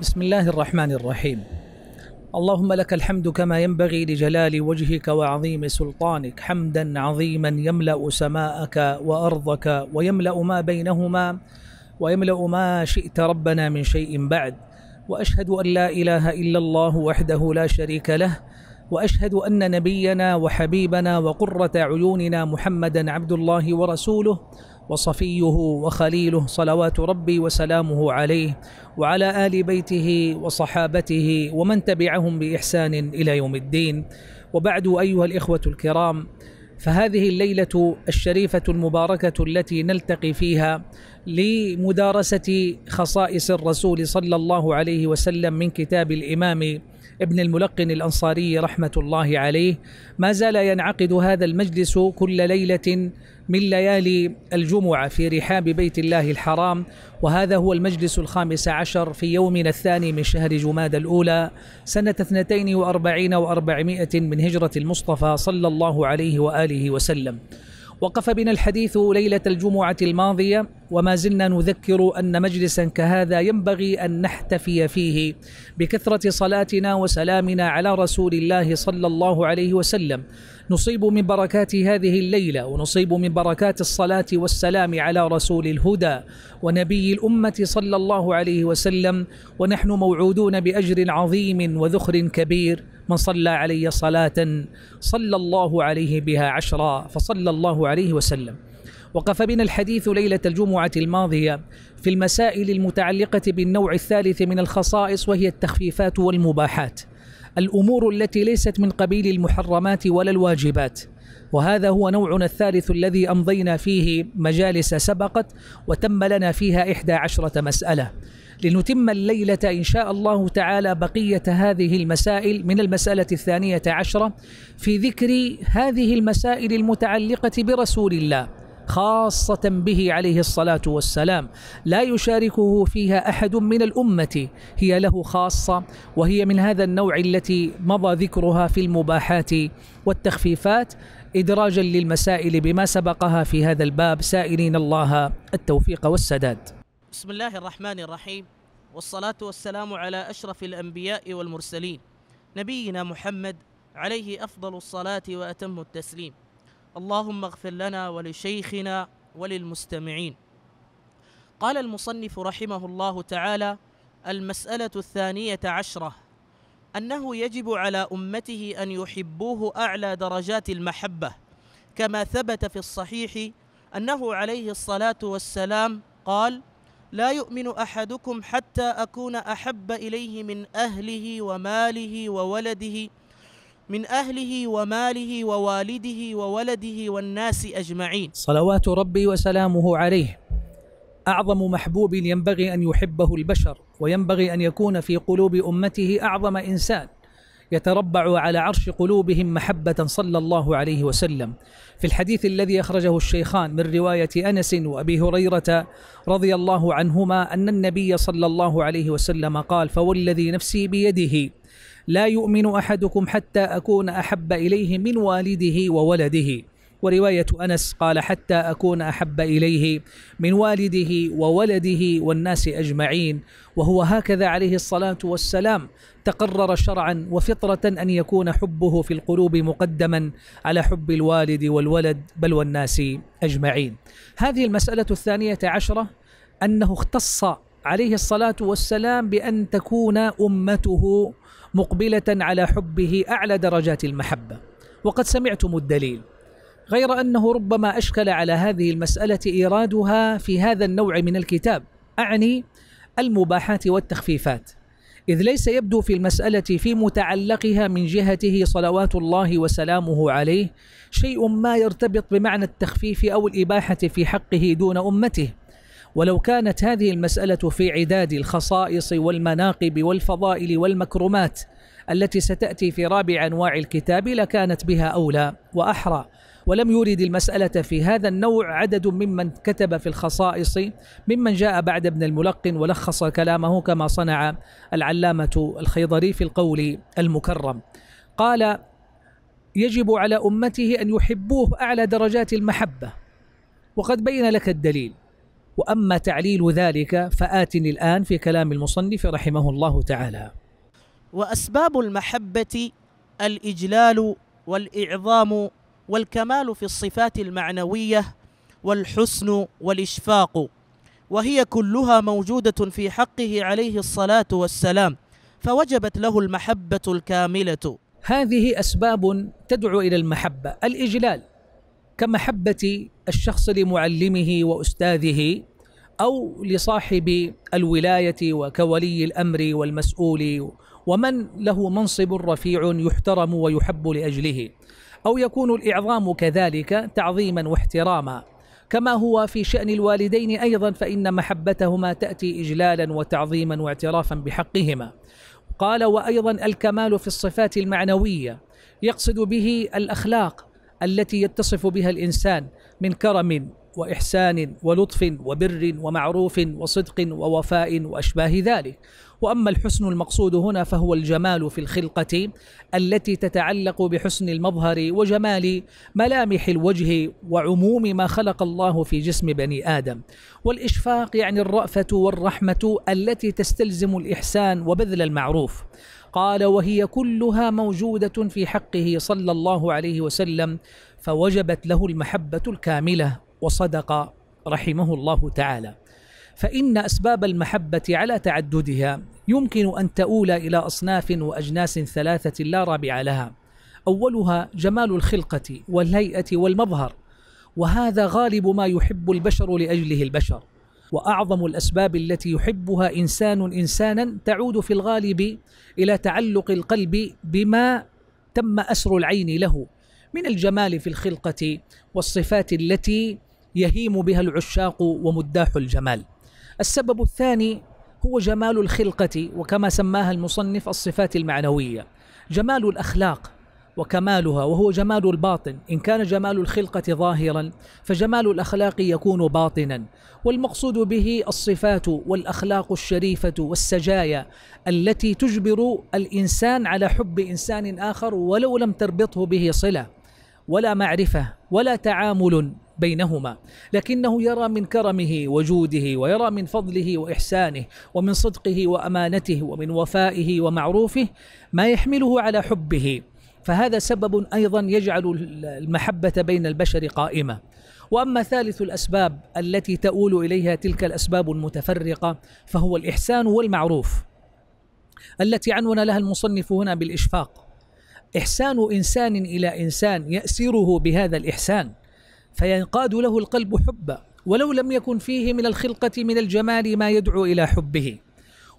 بسم الله الرحمن الرحيم اللهم لك الحمد كما ينبغي لجلال وجهك وعظيم سلطانك حمدا عظيما يملا سماءك وارضك ويملا ما بينهما ويملا ما شئت ربنا من شيء بعد واشهد ان لا اله الا الله وحده لا شريك له واشهد ان نبينا وحبيبنا وقره عيوننا محمدا عبد الله ورسوله وصفيه وخليله صلوات ربي وسلامه عليه وعلى ال بيته وصحابته ومن تبعهم باحسان الى يوم الدين وبعد ايها الاخوه الكرام فهذه الليله الشريفه المباركه التي نلتقي فيها لمدارسه خصائص الرسول صلى الله عليه وسلم من كتاب الامام ابن الملقن الأنصاري رحمة الله عليه ما زال ينعقد هذا المجلس كل ليلة من ليالي الجمعة في رحاب بيت الله الحرام وهذا هو المجلس الخامس عشر في يومنا الثاني من شهر جماد الأولى سنة 42 وأربعين وأربعمائة من هجرة المصطفى صلى الله عليه وآله وسلم وقف بنا الحديث ليلة الجمعة الماضية وما زلنا نذكر أن مجلسا كهذا ينبغي أن نحتفي فيه بكثرة صلاتنا وسلامنا على رسول الله صلى الله عليه وسلم نصيب من بركات هذه الليلة ونصيب من بركات الصلاة والسلام على رسول الهدى ونبي الأمة صلى الله عليه وسلم ونحن موعودون بأجر عظيم وذخر كبير من صلى علي صلاة صلى الله عليه بها عشرا فصلى الله عليه وسلم وقف بنا الحديث ليلة الجمعة الماضية في المسائل المتعلقة بالنوع الثالث من الخصائص وهي التخفيفات والمباحات الأمور التي ليست من قبيل المحرمات ولا الواجبات وهذا هو نوعنا الثالث الذي أمضينا فيه مجالس سبقت وتم لنا فيها إحدى عشرة مسألة لنتم الليلة إن شاء الله تعالى بقية هذه المسائل من المسألة الثانية عشرة في ذكر هذه المسائل المتعلقة برسول الله خاصة به عليه الصلاة والسلام لا يشاركه فيها أحد من الأمة هي له خاصة وهي من هذا النوع التي مضى ذكرها في المباحات والتخفيفات إدراجا للمسائل بما سبقها في هذا الباب سائلين الله التوفيق والسداد بسم الله الرحمن الرحيم والصلاة والسلام على أشرف الأنبياء والمرسلين نبينا محمد عليه أفضل الصلاة وأتم التسليم اللهم اغفر لنا ولشيخنا وللمستمعين قال المصنف رحمه الله تعالى المسألة الثانية عشرة أنه يجب على أمته أن يحبوه أعلى درجات المحبة كما ثبت في الصحيح أنه عليه الصلاة والسلام قال لا يؤمن أحدكم حتى أكون أحب إليه من أهله وماله وولده من أهله وماله ووالده وولده والناس أجمعين صلوات ربي وسلامه عليه أعظم محبوب ينبغي أن يحبه البشر وينبغي أن يكون في قلوب أمته أعظم إنسان يتربع على عرش قلوبهم محبة صلى الله عليه وسلم في الحديث الذي أخرجه الشيخان من رواية أنس وأبي هريرة رضي الله عنهما أن النبي صلى الله عليه وسلم قال فوالذي نفسي بيده لا يؤمن أحدكم حتى أكون أحب إليه من والده وولده ورواية أنس قال حتى أكون أحب إليه من والده وولده والناس أجمعين وهو هكذا عليه الصلاة والسلام تقرر شرعا وفطرة أن يكون حبه في القلوب مقدما على حب الوالد والولد بل والناس أجمعين هذه المسألة الثانية عشرة أنه اختص عليه الصلاة والسلام بأن تكون أمته مقبلة على حبه أعلى درجات المحبة وقد سمعتم الدليل غير أنه ربما أشكل على هذه المسألة إيرادها في هذا النوع من الكتاب أعني المباحات والتخفيفات إذ ليس يبدو في المسألة في متعلقها من جهته صلوات الله وسلامه عليه شيء ما يرتبط بمعنى التخفيف أو الإباحة في حقه دون أمته ولو كانت هذه المسألة في عداد الخصائص والمناقب والفضائل والمكرمات التي ستأتي في رابع أنواع الكتاب لكانت بها أولى وأحرى ولم يرد المسألة في هذا النوع عدد ممن كتب في الخصائص ممن جاء بعد ابن الملقن ولخص كلامه كما صنع العلامة الخيضري في القول المكرم قال يجب على أمته أن يحبوه أعلى درجات المحبة وقد بين لك الدليل واما تعليل ذلك فاتني الان في كلام المصنف رحمه الله تعالى. واسباب المحبه الاجلال والاعظام والكمال في الصفات المعنويه والحسن والاشفاق وهي كلها موجوده في حقه عليه الصلاه والسلام فوجبت له المحبه الكامله. هذه اسباب تدعو الى المحبه، الاجلال كمحبة الشخص لمعلمه وأستاذه أو لصاحب الولاية وكولي الأمر والمسؤول ومن له منصب رفيع يحترم ويحب لأجله أو يكون الإعظام كذلك تعظيما واحتراما كما هو في شأن الوالدين أيضا فإن محبتهما تأتي إجلالا وتعظيما واعترافا بحقهما قال وأيضا الكمال في الصفات المعنوية يقصد به الأخلاق التي يتصف بها الانسان من كرم واحسان ولطف وبر ومعروف وصدق ووفاء واشباه ذلك واما الحسن المقصود هنا فهو الجمال في الخلقه التي تتعلق بحسن المظهر وجمال ملامح الوجه وعموم ما خلق الله في جسم بني ادم والاشفاق يعني الرافه والرحمه التي تستلزم الاحسان وبذل المعروف قال وهي كلها موجودة في حقه صلى الله عليه وسلم فوجبت له المحبة الكاملة وصدق رحمه الله تعالى فإن أسباب المحبة على تعددها يمكن أن تؤول إلى أصناف وأجناس ثلاثة لا رابع لها أولها جمال الخلقة والهيئة والمظهر وهذا غالب ما يحب البشر لأجله البشر واعظم الاسباب التي يحبها انسان انسانا تعود في الغالب الى تعلق القلب بما تم اسر العين له من الجمال في الخلقه والصفات التي يهيم بها العشاق ومداح الجمال. السبب الثاني هو جمال الخلقه وكما سماها المصنف الصفات المعنويه. جمال الاخلاق وكمالها وهو جمال الباطن إن كان جمال الخلقة ظاهرا فجمال الأخلاق يكون باطنا والمقصود به الصفات والأخلاق الشريفة والسجايا التي تجبر الإنسان على حب إنسان آخر ولو لم تربطه به صلة ولا معرفة ولا تعامل بينهما لكنه يرى من كرمه وجوده ويرى من فضله واحسانه ومن صدقه وامانته ومن وفائه ومعروفه ما يحمله على حبه فهذا سبب ايضا يجعل المحبه بين البشر قائمه واما ثالث الاسباب التي تؤول اليها تلك الاسباب المتفرقه فهو الاحسان والمعروف التي عنون لها المصنف هنا بالاشفاق احسان انسان الى انسان ياسره بهذا الاحسان فينقاد له القلب حبا ولو لم يكن فيه من الخلقه من الجمال ما يدعو الى حبه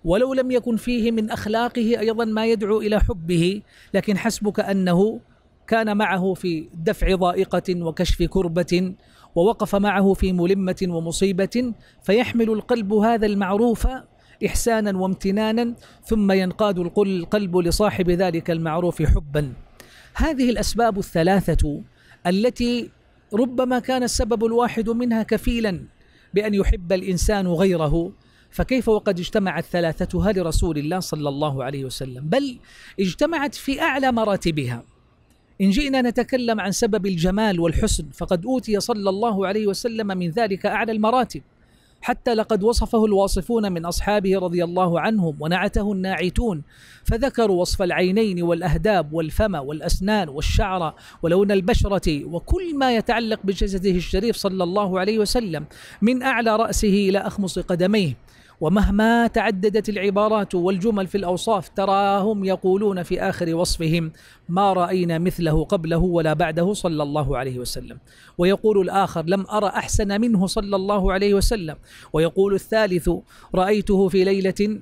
ولو لم يكن فيه من اخلاقه ايضا ما يدعو الى حبه لكن حسبك انه كان معه في دفع ضائقه وكشف كربه ووقف معه في ملمه ومصيبه فيحمل القلب هذا المعروف احسانا وامتنانا ثم ينقاد القلب لصاحب ذلك المعروف حبا هذه الاسباب الثلاثه التي ربما كان السبب الواحد منها كفيلا بان يحب الانسان غيره فكيف وقد اجتمعت ثلاثتها لرسول الله صلى الله عليه وسلم بل اجتمعت في أعلى مراتبها إن جئنا نتكلم عن سبب الجمال والحسن فقد أوتي صلى الله عليه وسلم من ذلك أعلى المراتب حتى لقد وصفه الواصفون من أصحابه رضي الله عنهم ونعته الناعتون فذكروا وصف العينين والأهداب والفم والأسنان والشعر ولون البشرة وكل ما يتعلق بجسده الشريف صلى الله عليه وسلم من أعلى رأسه إلى أخمص قدميه ومهما تعددت العبارات والجمل في الأوصاف تراهم يقولون في آخر وصفهم ما رأينا مثله قبله ولا بعده صلى الله عليه وسلم ويقول الآخر لم أرى أحسن منه صلى الله عليه وسلم ويقول الثالث رأيته في ليلة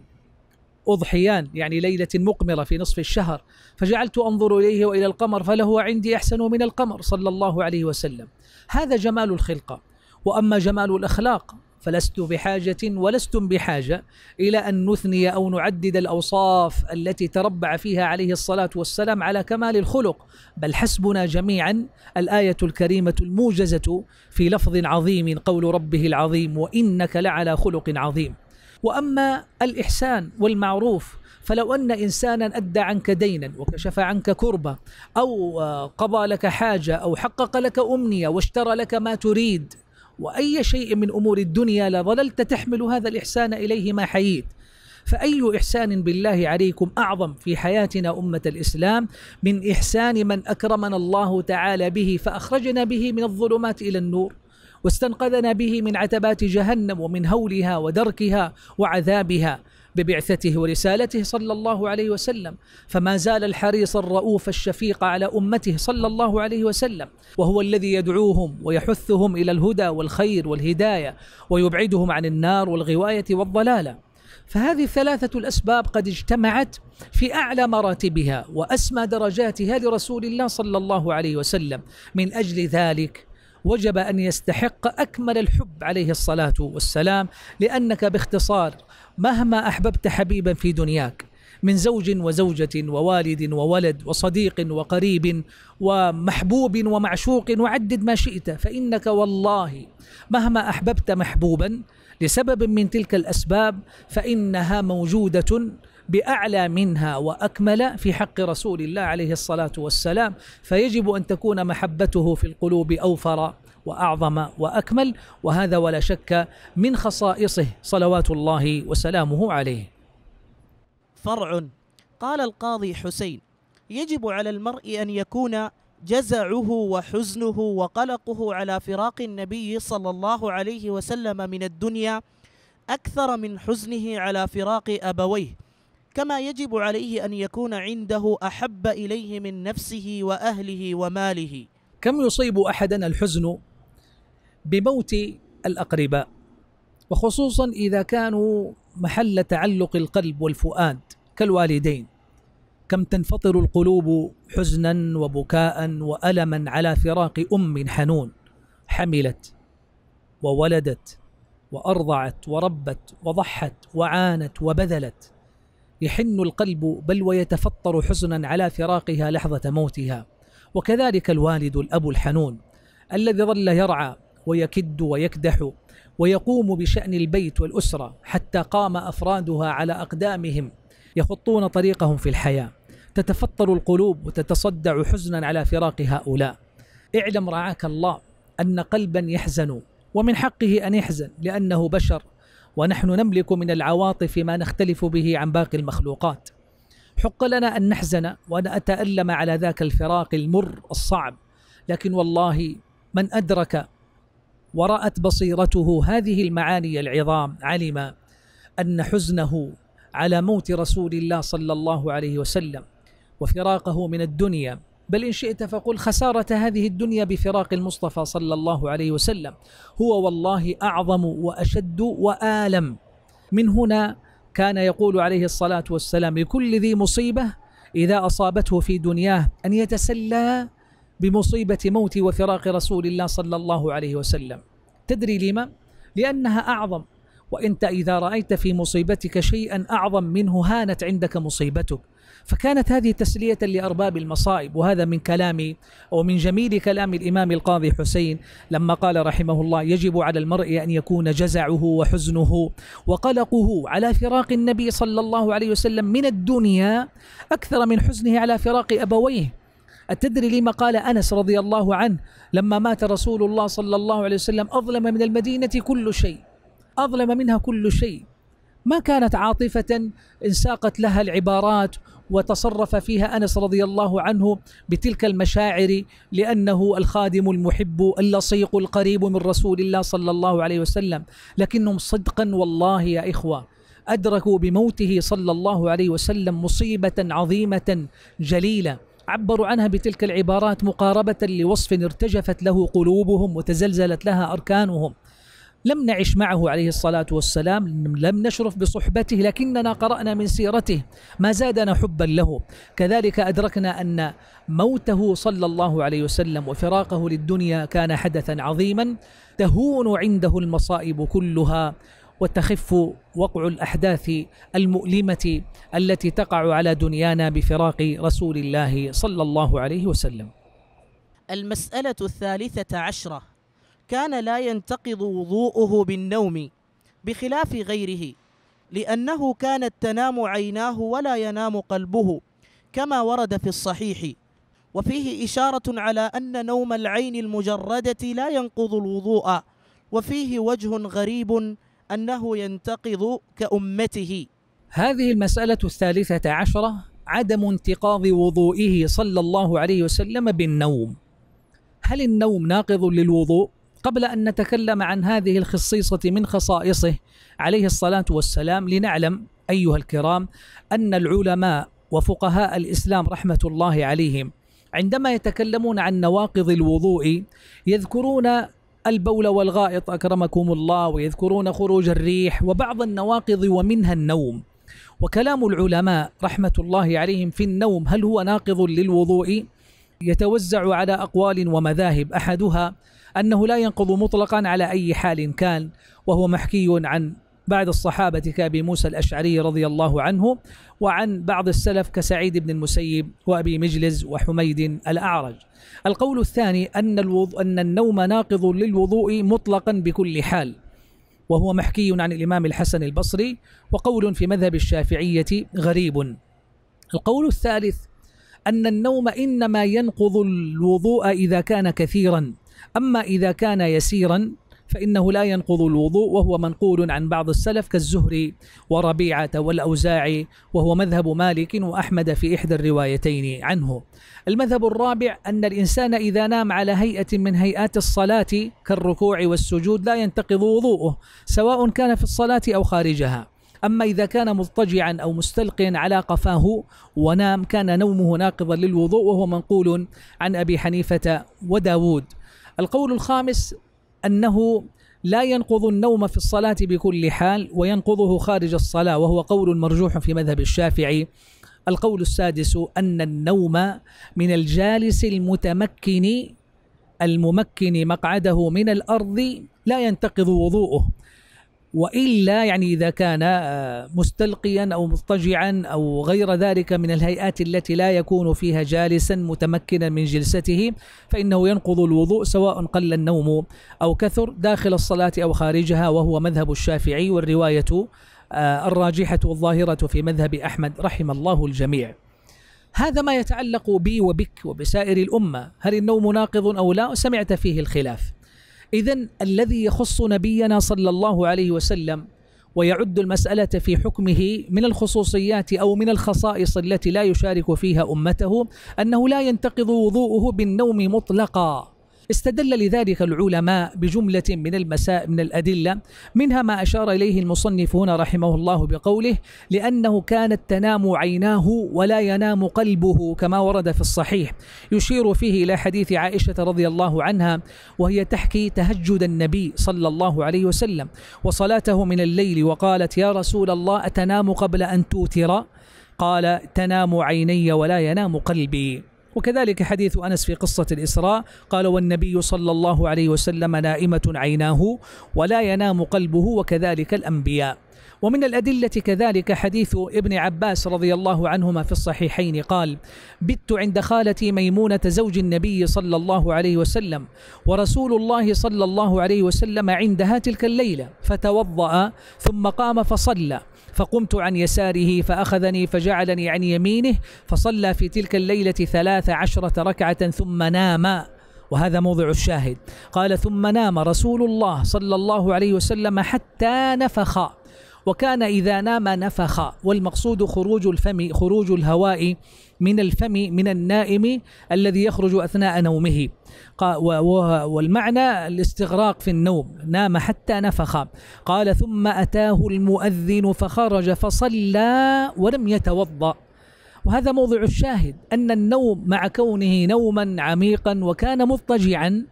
أضحيان يعني ليلة مقمرة في نصف الشهر فجعلت أنظر إليه وإلى القمر فله عندي أحسن من القمر صلى الله عليه وسلم هذا جمال الخلقة وأما جمال الأخلاق فلست بحاجة ولستم بحاجة إلى أن نثني أو نعدد الأوصاف التي تربع فيها عليه الصلاة والسلام على كمال الخلق بل حسبنا جميعا الآية الكريمة الموجزة في لفظ عظيم قول ربه العظيم وإنك لعلى خلق عظيم وأما الإحسان والمعروف فلو أن إنسانا أدى عنك دينا وكشف عنك كربة أو قضى لك حاجة أو حقق لك أمنية واشترى لك ما تريد وأي شيء من أمور الدنيا لظللت تحمل هذا الإحسان إليه ما حييت فأي إحسان بالله عليكم أعظم في حياتنا أمة الإسلام من إحسان من أكرمنا الله تعالى به فأخرجنا به من الظلمات إلى النور واستنقذنا به من عتبات جهنم ومن هولها ودركها وعذابها ببعثته ورسالته صلى الله عليه وسلم فما زال الحريص الرؤوف الشفيق على أمته صلى الله عليه وسلم وهو الذي يدعوهم ويحثهم إلى الهدى والخير والهداية ويبعدهم عن النار والغواية والضلالة فهذه الثلاثة الأسباب قد اجتمعت في أعلى مراتبها وأسمى درجاتها لرسول الله صلى الله عليه وسلم من أجل ذلك وجب أن يستحق أكمل الحب عليه الصلاة والسلام لأنك باختصار مهما أحببت حبيبا في دنياك من زوج وزوجة ووالد وولد وصديق وقريب ومحبوب ومعشوق وعدد ما شئت فإنك والله مهما أحببت محبوبا لسبب من تلك الأسباب فإنها موجودة باعلى منها واكمل في حق رسول الله عليه الصلاه والسلام فيجب ان تكون محبته في القلوب اوفر واعظم واكمل وهذا ولا شك من خصائصه صلوات الله وسلامه عليه. فرع قال القاضي حسين يجب على المرء ان يكون جزعه وحزنه وقلقه على فراق النبي صلى الله عليه وسلم من الدنيا اكثر من حزنه على فراق ابويه كما يجب عليه ان يكون عنده احب اليه من نفسه واهله وماله كم يصيب احدنا الحزن بموت الأقرباء وخصوصا إذا كانوا محل تعلق القلب والفؤاد كالوالدين كم تنفطر القلوب حزنا وبكاء والما على فراق ام حنون حملت وولدت وارضعت وربت وضحت وعانت وبذلت يحن القلب بل ويتفطر حزنا على فراقها لحظه موتها وكذلك الوالد الاب الحنون الذي ظل يرعى ويكد ويكدح ويقوم بشأن البيت والأسرة حتى قام أفرادها على أقدامهم يخطون طريقهم في الحياة تتفطر القلوب وتتصدع حزنا على فراق هؤلاء اعلم رعاك الله أن قلبا يحزن ومن حقه أن يحزن لأنه بشر ونحن نملك من العواطف ما نختلف به عن باقي المخلوقات حق لنا أن نحزن وأن أتألم على ذاك الفراق المر الصعب لكن والله من أدرك ورأت بصيرته هذه المعاني العظام علم أن حزنه على موت رسول الله صلى الله عليه وسلم وفراقه من الدنيا بل إن شئت فقل خسارة هذه الدنيا بفراق المصطفى صلى الله عليه وسلم هو والله أعظم وأشد وآلم من هنا كان يقول عليه الصلاة والسلام لكل ذي مصيبة إذا أصابته في دنياه أن يتسلى بمصيبة موت وفراق رسول الله صلى الله عليه وسلم تدري لما؟ لأنها أعظم وأنت إذا رأيت في مصيبتك شيئا أعظم منه هانت عندك مصيبتك فكانت هذه تسلية لأرباب المصائب وهذا من كلام من جميل كلام الإمام القاضي حسين لما قال رحمه الله يجب على المرء أن يكون جزعه وحزنه وقلقه على فراق النبي صلى الله عليه وسلم من الدنيا أكثر من حزنه على فراق أبويه أتدري لما قال أنس رضي الله عنه لما مات رسول الله صلى الله عليه وسلم أظلم من المدينة كل شيء أظلم منها كل شيء ما كانت عاطفة انساقت لها العبارات وتصرف فيها انس رضي الله عنه بتلك المشاعر لانه الخادم المحب اللصيق القريب من رسول الله صلى الله عليه وسلم، لكنهم صدقا والله يا اخوه ادركوا بموته صلى الله عليه وسلم مصيبه عظيمه جليله عبروا عنها بتلك العبارات مقاربة لوصف ارتجفت له قلوبهم وتزلزلت لها أركانهم لم نعش معه عليه الصلاة والسلام لم نشرف بصحبته لكننا قرأنا من سيرته ما زادنا حبا له كذلك أدركنا أن موته صلى الله عليه وسلم وفراقه للدنيا كان حدثا عظيما تهون عنده المصائب كلها وتخف وقع الاحداث المؤلمه التي تقع على دنيانا بفراق رسول الله صلى الله عليه وسلم. المساله الثالثه عشره كان لا ينتقض وضوءه بالنوم بخلاف غيره لانه كانت تنام عيناه ولا ينام قلبه كما ورد في الصحيح وفيه اشاره على ان نوم العين المجرده لا ينقض الوضوء وفيه وجه غريب أنه ينتقض كأمته هذه المسألة الثالثة عشرة عدم انتقاض وضوئه صلى الله عليه وسلم بالنوم هل النوم ناقض للوضوء؟ قبل أن نتكلم عن هذه الخصيصة من خصائصه عليه الصلاة والسلام لنعلم أيها الكرام أن العلماء وفقهاء الإسلام رحمة الله عليهم عندما يتكلمون عن نواقض الوضوء يذكرون البول والغائط أكرمكم الله ويذكرون خروج الريح وبعض النواقض ومنها النوم وكلام العلماء رحمة الله عليهم في النوم هل هو ناقض للوضوء يتوزع على أقوال ومذاهب أحدها أنه لا ينقض مطلقا على أي حال كان وهو محكي عن بعد الصحابة كأبي موسى الأشعري رضي الله عنه وعن بعض السلف كسعيد بن المسيب وأبي مجلز وحميد الأعرج القول الثاني أن, الوض... أن النوم ناقض للوضوء مطلقا بكل حال وهو محكي عن الإمام الحسن البصري وقول في مذهب الشافعية غريب القول الثالث أن النوم إنما ينقض الوضوء إذا كان كثيرا أما إذا كان يسيرا فإنه لا ينقض الوضوء وهو منقول عن بعض السلف كالزهري وربيعة والأوزاعي وهو مذهب مالك وأحمد في إحدى الروايتين عنه المذهب الرابع أن الإنسان إذا نام على هيئة من هيئات الصلاة كالركوع والسجود لا ينتقض وضوءه سواء كان في الصلاة أو خارجها أما إذا كان مضطجعا أو مستلقيا على قفاه ونام كان نومه ناقضا للوضوء وهو منقول عن أبي حنيفة وداود القول الخامس أنه لا ينقض النوم في الصلاة بكل حال وينقضه خارج الصلاة وهو قول مرجوح في مذهب الشافعي القول السادس أن النوم من الجالس المتمكن الممكن مقعده من الأرض لا ينتقض وضوءه والا يعني اذا كان آه، مستلقيا او مضطجعا او غير ذلك من الهيئات التي لا يكون فيها جالسا متمكنا من جلسته فانه ينقض الوضوء سواء قل النوم او كثر داخل الصلاه او خارجها وهو مذهب الشافعي والروايه آه، الراجحه والظاهره في مذهب احمد رحم الله الجميع. هذا ما يتعلق بي وبك وبسائر الامه، هل النوم ناقض او لا؟ سمعت فيه الخلاف. إذا الذي يخص نبينا صلى الله عليه وسلم ويعد المسألة في حكمه من الخصوصيات أو من الخصائص التي لا يشارك فيها أمته أنه لا ينتقض وضوءه بالنوم مطلقا استدل لذلك العلماء بجملة من المساء من الأدلة منها ما أشار إليه المصنف هنا رحمه الله بقوله لأنه كانت تنام عيناه ولا ينام قلبه كما ورد في الصحيح يشير فيه إلى حديث عائشة رضي الله عنها وهي تحكي تهجد النبي صلى الله عليه وسلم وصلاته من الليل وقالت يا رسول الله أتنام قبل أن توتر قال تنام عيني ولا ينام قلبي وكذلك حديث أنس في قصة الإسراء قال والنبي صلى الله عليه وسلم نائمة عيناه ولا ينام قلبه وكذلك الأنبياء ومن الأدلة كذلك حديث ابن عباس رضي الله عنهما في الصحيحين قال بت عند خالتي ميمونة زوج النبي صلى الله عليه وسلم ورسول الله صلى الله عليه وسلم عندها تلك الليلة فتوضأ ثم قام فصلى فقمت عن يساره فأخذني فجعلني عن يمينه فصلى في تلك الليلة ثلاث عشرة ركعة ثم نام وهذا موضع الشاهد قال ثم نام رسول الله صلى الله عليه وسلم حتى نفخ وكان إذا نام نفخ والمقصود خروج الفم خروج الهواء من الفم من النائم الذي يخرج أثناء نومه والمعنى الاستغراق في النوم نام حتى نفخ قال ثم أتاه المؤذن فخرج فصلى ولم يتوضأ وهذا موضع الشاهد أن النوم مع كونه نوما عميقا وكان مضطجعا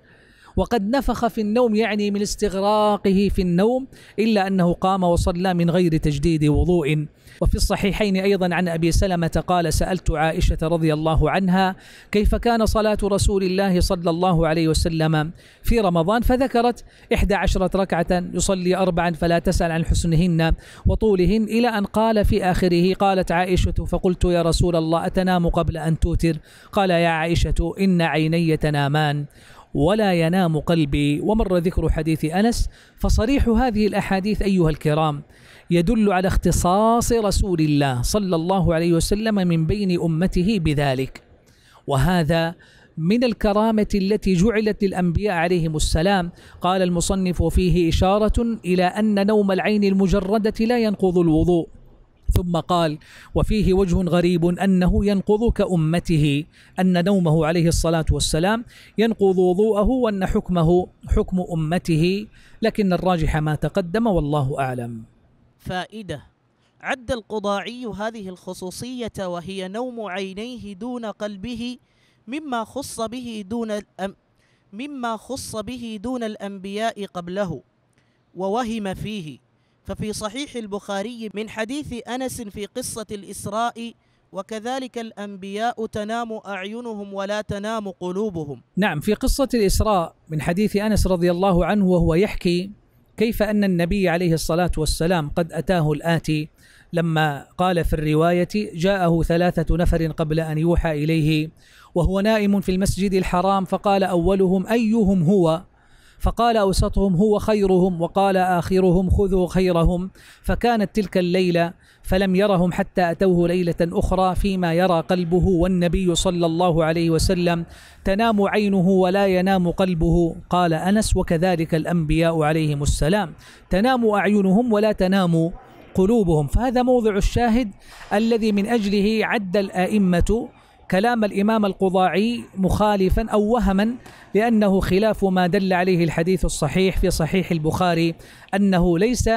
وقد نفخ في النوم يعني من استغراقه في النوم إلا أنه قام وصلى من غير تجديد وضوء وفي الصحيحين أيضا عن أبي سلمة قال سألت عائشة رضي الله عنها كيف كان صلاة رسول الله صلى الله عليه وسلم في رمضان فذكرت إحدى عشرة ركعة يصلي أربعا فلا تسأل عن حسنهن وطولهن إلى أن قال في آخره قالت عائشة فقلت يا رسول الله أتنام قبل أن توتر قال يا عائشة إن عيني تنامان ولا ينام قلبي ومر ذكر حديث انس فصريح هذه الاحاديث ايها الكرام يدل على اختصاص رسول الله صلى الله عليه وسلم من بين امته بذلك وهذا من الكرامة التي جعلت للأنبياء عليهم السلام قال المصنف فيه إشارة إلى أن نوم العين المجردة لا ينقض الوضوء ثم قال وفيه وجه غريب انه ينقض كامته ان نومه عليه الصلاه والسلام ينقض وضوءه وان حكمه حكم امته لكن الراجح ما تقدم والله اعلم. فائده عد القضاعي هذه الخصوصيه وهي نوم عينيه دون قلبه مما خص به دون الأم مما خص به دون الانبياء قبله ووهم فيه ففي صحيح البخاري من حديث أنس في قصة الإسراء وكذلك الأنبياء تنام أعينهم ولا تنام قلوبهم نعم في قصة الإسراء من حديث أنس رضي الله عنه وهو يحكي كيف أن النبي عليه الصلاة والسلام قد أتاه الآتي لما قال في الرواية جاءه ثلاثة نفر قبل أن يوحى إليه وهو نائم في المسجد الحرام فقال أولهم أيهم هو فقال أوسطهم هو خيرهم وقال آخرهم خذوا خيرهم فكانت تلك الليلة فلم يرهم حتى أتوه ليلة أخرى فيما يرى قلبه والنبي صلى الله عليه وسلم تنام عينه ولا ينام قلبه قال أنس وكذلك الأنبياء عليهم السلام تنام أعينهم ولا تنام قلوبهم فهذا موضع الشاهد الذي من أجله عد الأئمة كلام الإمام القضاعي مخالفا أو وهما لأنه خلاف ما دل عليه الحديث الصحيح في صحيح البخاري أنه ليس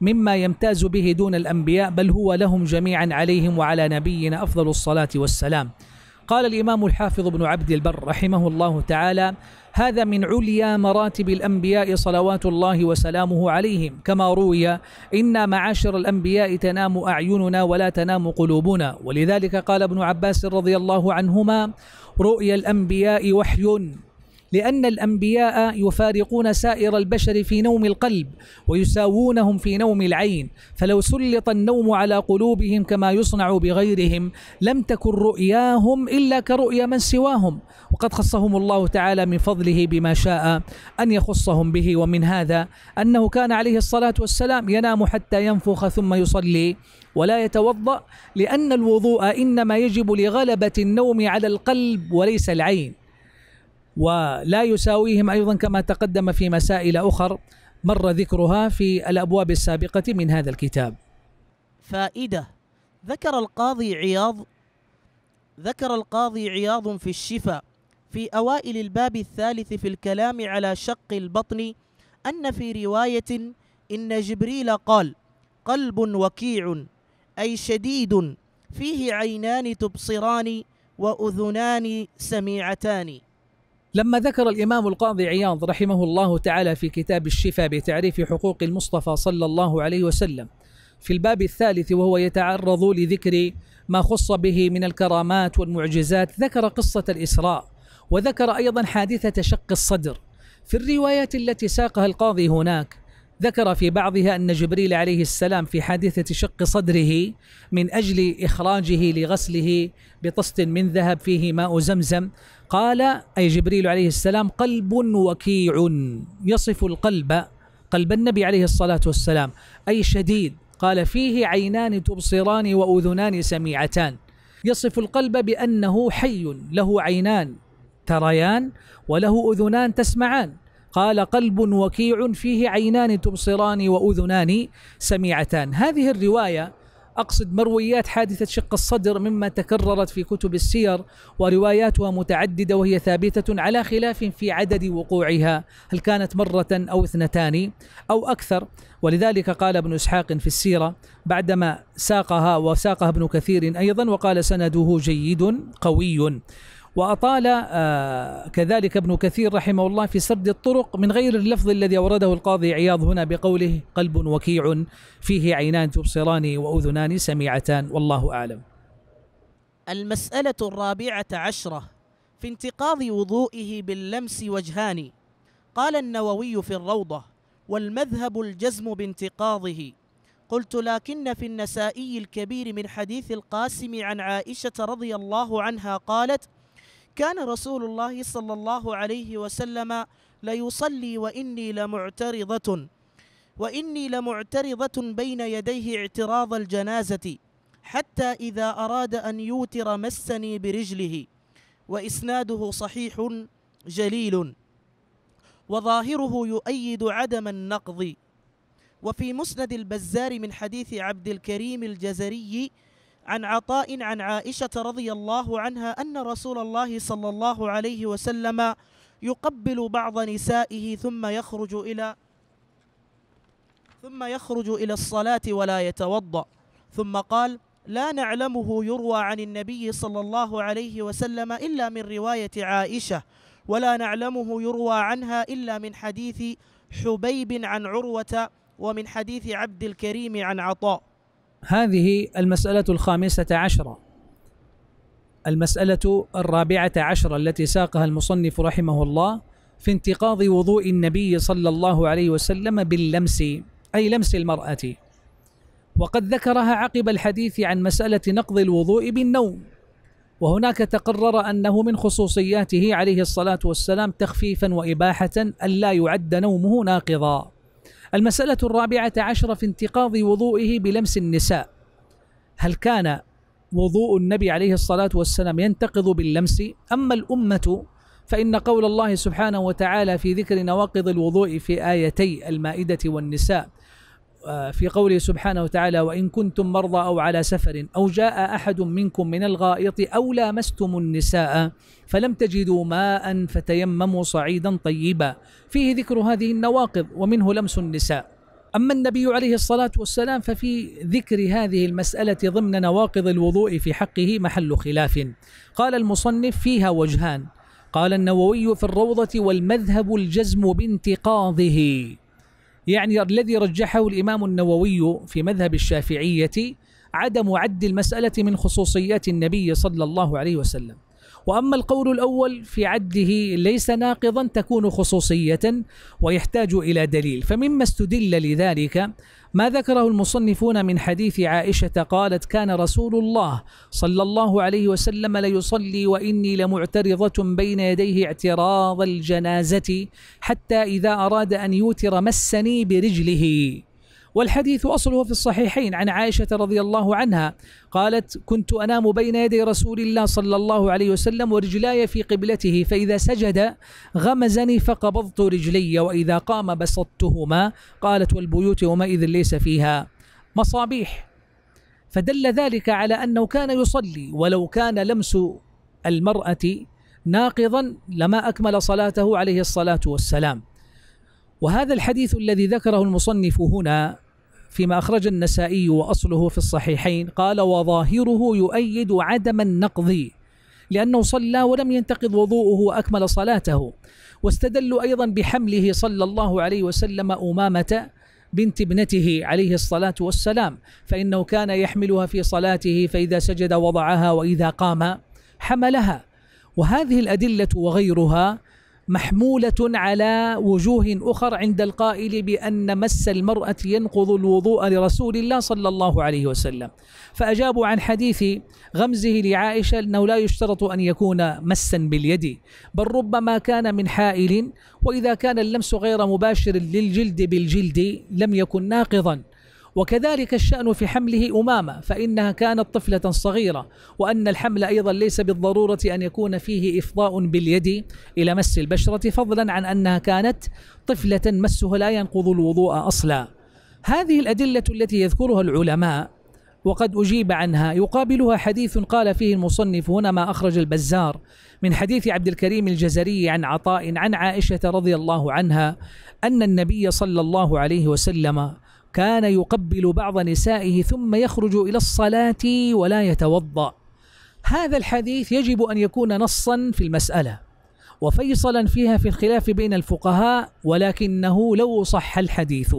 مما يمتاز به دون الأنبياء بل هو لهم جميعا عليهم وعلى نبينا أفضل الصلاة والسلام قال الإمام الحافظ بن عبد البر رحمه الله تعالى هذا من عليا مراتب الأنبياء صلوات الله وسلامه عليهم كما روي إن معاشر الأنبياء تنام أعيننا ولا تنام قلوبنا ولذلك قال ابن عباس رضي الله عنهما رؤيا الأنبياء وحي لأن الأنبياء يفارقون سائر البشر في نوم القلب ويساوونهم في نوم العين فلو سلط النوم على قلوبهم كما يصنع بغيرهم لم تكن رؤياهم إلا كرؤيا من سواهم وقد خصهم الله تعالى من فضله بما شاء أن يخصهم به ومن هذا أنه كان عليه الصلاة والسلام ينام حتى ينفخ ثم يصلي ولا يتوضأ لأن الوضوء إنما يجب لغلبة النوم على القلب وليس العين ولا يساويهم ايضا كما تقدم في مسائل اخر مر ذكرها في الابواب السابقه من هذا الكتاب. فائده ذكر القاضي عياض ذكر القاضي عياض في الشفاء في اوائل الباب الثالث في الكلام على شق البطن ان في روايه ان جبريل قال: قلب وكيع اي شديد فيه عينان تبصران واذنان سميعتان. لما ذكر الإمام القاضي عياض رحمه الله تعالى في كتاب الشفاء بتعريف حقوق المصطفى صلى الله عليه وسلم في الباب الثالث وهو يتعرض لذكر ما خص به من الكرامات والمعجزات ذكر قصة الإسراء وذكر أيضا حادثة شق الصدر في الروايات التي ساقها القاضي هناك ذكر في بعضها أن جبريل عليه السلام في حادثة شق صدره من أجل إخراجه لغسله بطست من ذهب فيه ماء زمزم قال أي جبريل عليه السلام قلب وكيع يصف القلب قلب النبي عليه الصلاة والسلام أي شديد قال فيه عينان تبصران وأذنان سميعتان يصف القلب بأنه حي له عينان تريان وله أذنان تسمعان قال قلب وكيع فيه عينان تبصران وأذنان سميعتان هذه الرواية أقصد مرويات حادثة شق الصدر مما تكررت في كتب السير ورواياتها متعددة وهي ثابتة على خلاف في عدد وقوعها هل كانت مرة أو اثنتان أو أكثر ولذلك قال ابن إسحاق في السيرة بعدما ساقها وساقها ابن كثير أيضا وقال سنده جيد قوي وأطال آه، كذلك ابن كثير رحمه الله في سرد الطرق من غير اللفظ الذي أورده القاضي عياض هنا بقوله قلب وكيع فيه عينان تبصران وأذنان سميعتان والله أعلم المسألة الرابعة عشرة في انتقاض وضوئه باللمس وجهان قال النووي في الروضة والمذهب الجزم بانتقاضه قلت لكن في النسائي الكبير من حديث القاسم عن عائشة رضي الله عنها قالت كان رسول الله صلى الله عليه وسلم ليصلي وإني لمعترضة وإني لمعترضة بين يديه اعتراض الجنازة حتى إذا أراد أن يوتر مسني برجله وإسناده صحيح جليل وظاهره يؤيد عدم النقض وفي مسند البزار من حديث عبد الكريم الجزري عن عطاء عن عائشة رضي الله عنها أن رسول الله صلى الله عليه وسلم يقبل بعض نسائه ثم يخرج إلى ثم يخرج إلى الصلاة ولا يتوضأ ثم قال لا نعلمه يروى عن النبي صلى الله عليه وسلم إلا من رواية عائشة ولا نعلمه يروى عنها إلا من حديث حبيب عن عروة ومن حديث عبد الكريم عن عطاء هذه المسألة الخامسة عشرة المسألة الرابعة عشرة التي ساقها المصنف رحمه الله في انتقاض وضوء النبي صلى الله عليه وسلم باللمس أي لمس المرأة وقد ذكرها عقب الحديث عن مسألة نقض الوضوء بالنوم وهناك تقرر أنه من خصوصياته عليه الصلاة والسلام تخفيفا وإباحة ألا يعد نومه ناقضا المسألة الرابعة عشرة في انتقاض وضوئه بلمس النساء هل كان وضوء النبي عليه الصلاة والسلام ينتقض باللمس أما الأمة فإن قول الله سبحانه وتعالى في ذكر نواقض الوضوء في آيتي المائدة والنساء آه، في قوله سبحانه وتعالى وإن كنتم مرضى أو على سفر أو جاء أحد منكم من الغائط أو لامستم النساء فلم تجدوا ماء فتيمموا صعيدا طيبا فيه ذكر هذه النواقض ومنه لمس النساء أما النبي عليه الصلاة والسلام ففي ذكر هذه المسألة ضمن نواقض الوضوء في حقه محل خلاف قال المصنف فيها وجهان قال النووي في الروضة والمذهب الجزم بانتقاضه يعني الذي رجحه الإمام النووي في مذهب الشافعية عدم عد المسألة من خصوصيات النبي صلى الله عليه وسلم وأما القول الأول في عده ليس ناقضا تكون خصوصية ويحتاج إلى دليل فمما استدل لذلك ما ذكره المصنفون من حديث عائشة قالت كان رسول الله صلى الله عليه وسلم ليصلي وإني لمعترضة بين يديه اعتراض الجنازة حتى إذا أراد أن يوتر مسني برجله والحديث أصله في الصحيحين عن عائشة رضي الله عنها قالت كنت أنام بين يدي رسول الله صلى الله عليه وسلم ورجلاي في قبلته فإذا سجد غمزني فقبضت رجلي وإذا قام بسطتهما قالت والبيوت يومئذ ليس فيها مصابيح فدل ذلك على أنه كان يصلي ولو كان لمس المرأة ناقضا لما أكمل صلاته عليه الصلاة والسلام وهذا الحديث الذي ذكره المصنف هنا فيما أخرج النسائي وأصله في الصحيحين قال وظاهره يؤيد عدم النقض لأنه صلى ولم ينتقض وضوءه وأكمل صلاته واستدلوا أيضا بحمله صلى الله عليه وسلم أمامة بنت ابنته عليه الصلاة والسلام فإنه كان يحملها في صلاته فإذا سجد وضعها وإذا قام حملها وهذه الأدلة وغيرها محمولة على وجوه أخر عند القائل بأن مس المرأة ينقض الوضوء لرسول الله صلى الله عليه وسلم فأجابوا عن حديث غمزه لعائشة أنه لا يشترط أن يكون مسا باليد بل ربما كان من حائل وإذا كان اللمس غير مباشر للجلد بالجلد لم يكن ناقضا وكذلك الشأن في حمله أمامة فإنها كانت طفلة صغيرة وأن الحمل أيضا ليس بالضرورة أن يكون فيه إفضاء باليد إلى مس البشرة فضلا عن أنها كانت طفلة مسه لا ينقض الوضوء أصلا هذه الأدلة التي يذكرها العلماء وقد أجيب عنها يقابلها حديث قال فيه المصنف هنا ما أخرج البزار من حديث عبد الكريم الجزري عن عطاء عن عائشة رضي الله عنها أن النبي صلى الله عليه وسلم كان يقبل بعض نسائه ثم يخرج الى الصلاه ولا يتوضا هذا الحديث يجب ان يكون نصا في المساله وفيصلا فيها في الخلاف بين الفقهاء ولكنه لو صح الحديث